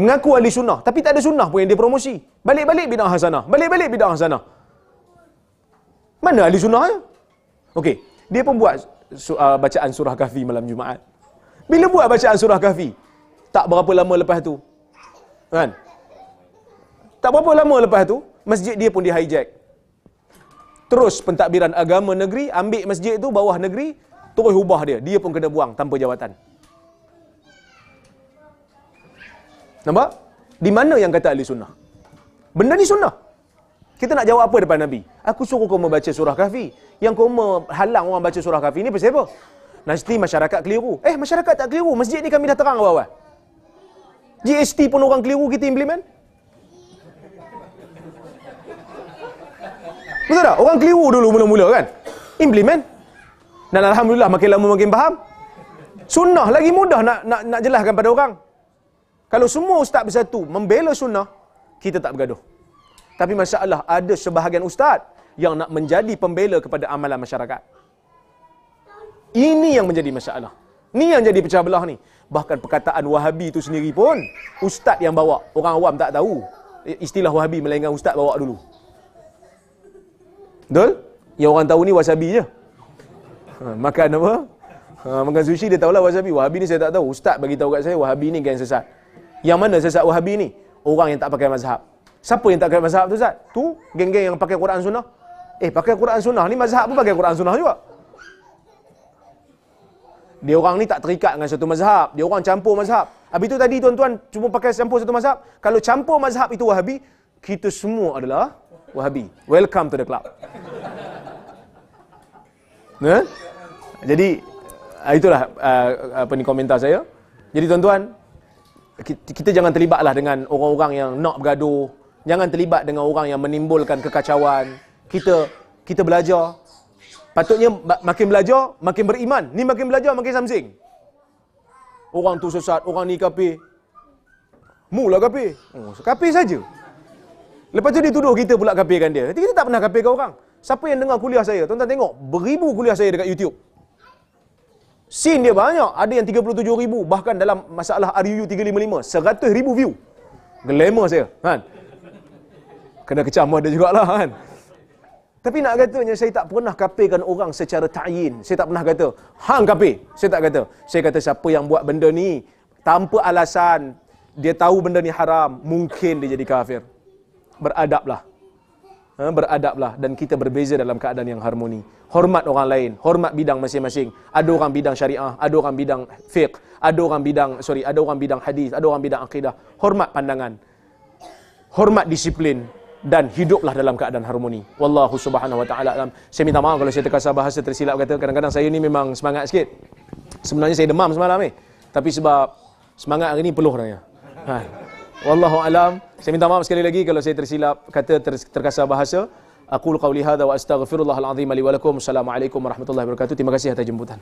Mengaku ahli sunnah. Tapi tak ada sunnah pun yang dia promosi. Balik-balik bid'ah hasanah. Balik-balik bid'ah hasanah. Mana ahli sunnah ya? Okey. Dia pun buat uh, bacaan surah kahfi malam Jumaat? Bila buat bacaan surah kahfi? Tak berapa lama lepas tu. Kan? Tak berapa lama lepas tu, masjid dia pun dihijack. Terus pentadbiran agama negeri, ambil masjid tu bawah negeri, terus ubah dia. Dia pun kena buang tanpa jawatan. Nampak? Di mana yang kata ahli sunnah? Benda ni sunnah. Kita nak jawab apa depan Nabi? Aku suruh kau membaca surah kahfi. Yang kau menghalang orang baca surah kahfi ni pasal apa? Nanti masyarakat keliru. Eh, masyarakat tak keliru. Masjid ni kami dah terang awal-awal. GST pun orang keliru kita implement. Betul tak? Orang keliru dulu mula-mula kan? Implement. Dan Alhamdulillah makin lama makin faham. Sunnah lagi mudah nak, nak, nak jelaskan pada orang. Kalau semua ustaz bersatu membela sunnah, kita tak bergaduh. Tapi masya-Allah ada sebahagian ustaz yang nak menjadi pembela kepada amalan masyarakat. Ini yang menjadi masalah. Ini yang jadi pecah belah ni. Bahkan perkataan Wahabi itu sendiri pun ustaz yang bawa. Orang awam tak tahu. Istilah Wahabi melainkan ustaz bawa dulu. Betul? Yang orang tahu ni wasabi je. Ha, makan apa? Ha, makan sushi dia tahulah wasabi. Wahabi ni saya tak tahu. Ustaz bagi tahu kat saya Wahabi ni geng sesat. Yang mana sesat Wahabi ni? Orang yang tak pakai mazhab. Siapa yang tak kena mazhab tu Ustaz? Tu geng-geng yang pakai Quran Sunnah. Eh pakai Quran Sunnah ni mazhab pun pakai Quran Sunnah juga. Dia orang ni tak terikat dengan satu mazhab. Dia orang campur mazhab. Habis tu tadi tuan-tuan cuma pakai campur satu mazhab. Kalau campur mazhab itu wahabi, kita semua adalah wahabi. Welcome to the club. Nah, huh? Jadi, ah, itulah uh, apa ni komentar saya. Jadi tuan-tuan, kita, kita jangan terlibatlah dengan orang-orang yang nak bergaduh, Jangan terlibat dengan orang yang menimbulkan kekacauan. Kita kita belajar. Patutnya makin belajar, makin beriman. Ni makin belajar, makin samsing. Orang tu sesat, orang ni kapi. Mula kapi. Oh, kapi saja. Lepas tu dia tuduh kita pula kan dia. Tapi kita tak pernah kapi kau orang. Siapa yang dengar kuliah saya? Tonton tuan tengok, beribu kuliah saya dekat YouTube. Scene dia banyak. Ada yang 37 ribu. Bahkan dalam masalah RUU 355, 100 ribu view. Glamour saya. Kan? kena kecaman dia jugalah kan. Tapi nak katanya saya tak pernah kapirkan orang secara ta'yin. Saya tak pernah kata, hang kapir. Saya tak kata. Saya kata siapa yang buat benda ni tanpa alasan dia tahu benda ni haram, mungkin dia jadi kafir. Beradablah. Ha, beradablah dan kita berbeza dalam keadaan yang harmoni. Hormat orang lain, hormat bidang masing-masing. Ada orang bidang syariah, ada orang bidang fiqh, ada orang bidang sorry, ada orang bidang hadis, ada orang bidang akidah. Hormat pandangan. Hormat disiplin dan hiduplah dalam keadaan harmoni. Wallahu subhanahu wa ta'ala alam. Saya minta maaf kalau saya terkasar bahasa tersilap kata. Kadang-kadang saya ni memang semangat sikit. Sebenarnya saya demam semalam ni. Eh. Tapi sebab semangat hari ni peluh raya. Ha. Wallahu alam. Saya minta maaf sekali lagi kalau saya tersilap kata ter- terkasar bahasa. Aku lukau lihada wa astaghfirullahaladzim alaikum. Assalamualaikum warahmatullahi wabarakatuh. Terima kasih atas jemputan.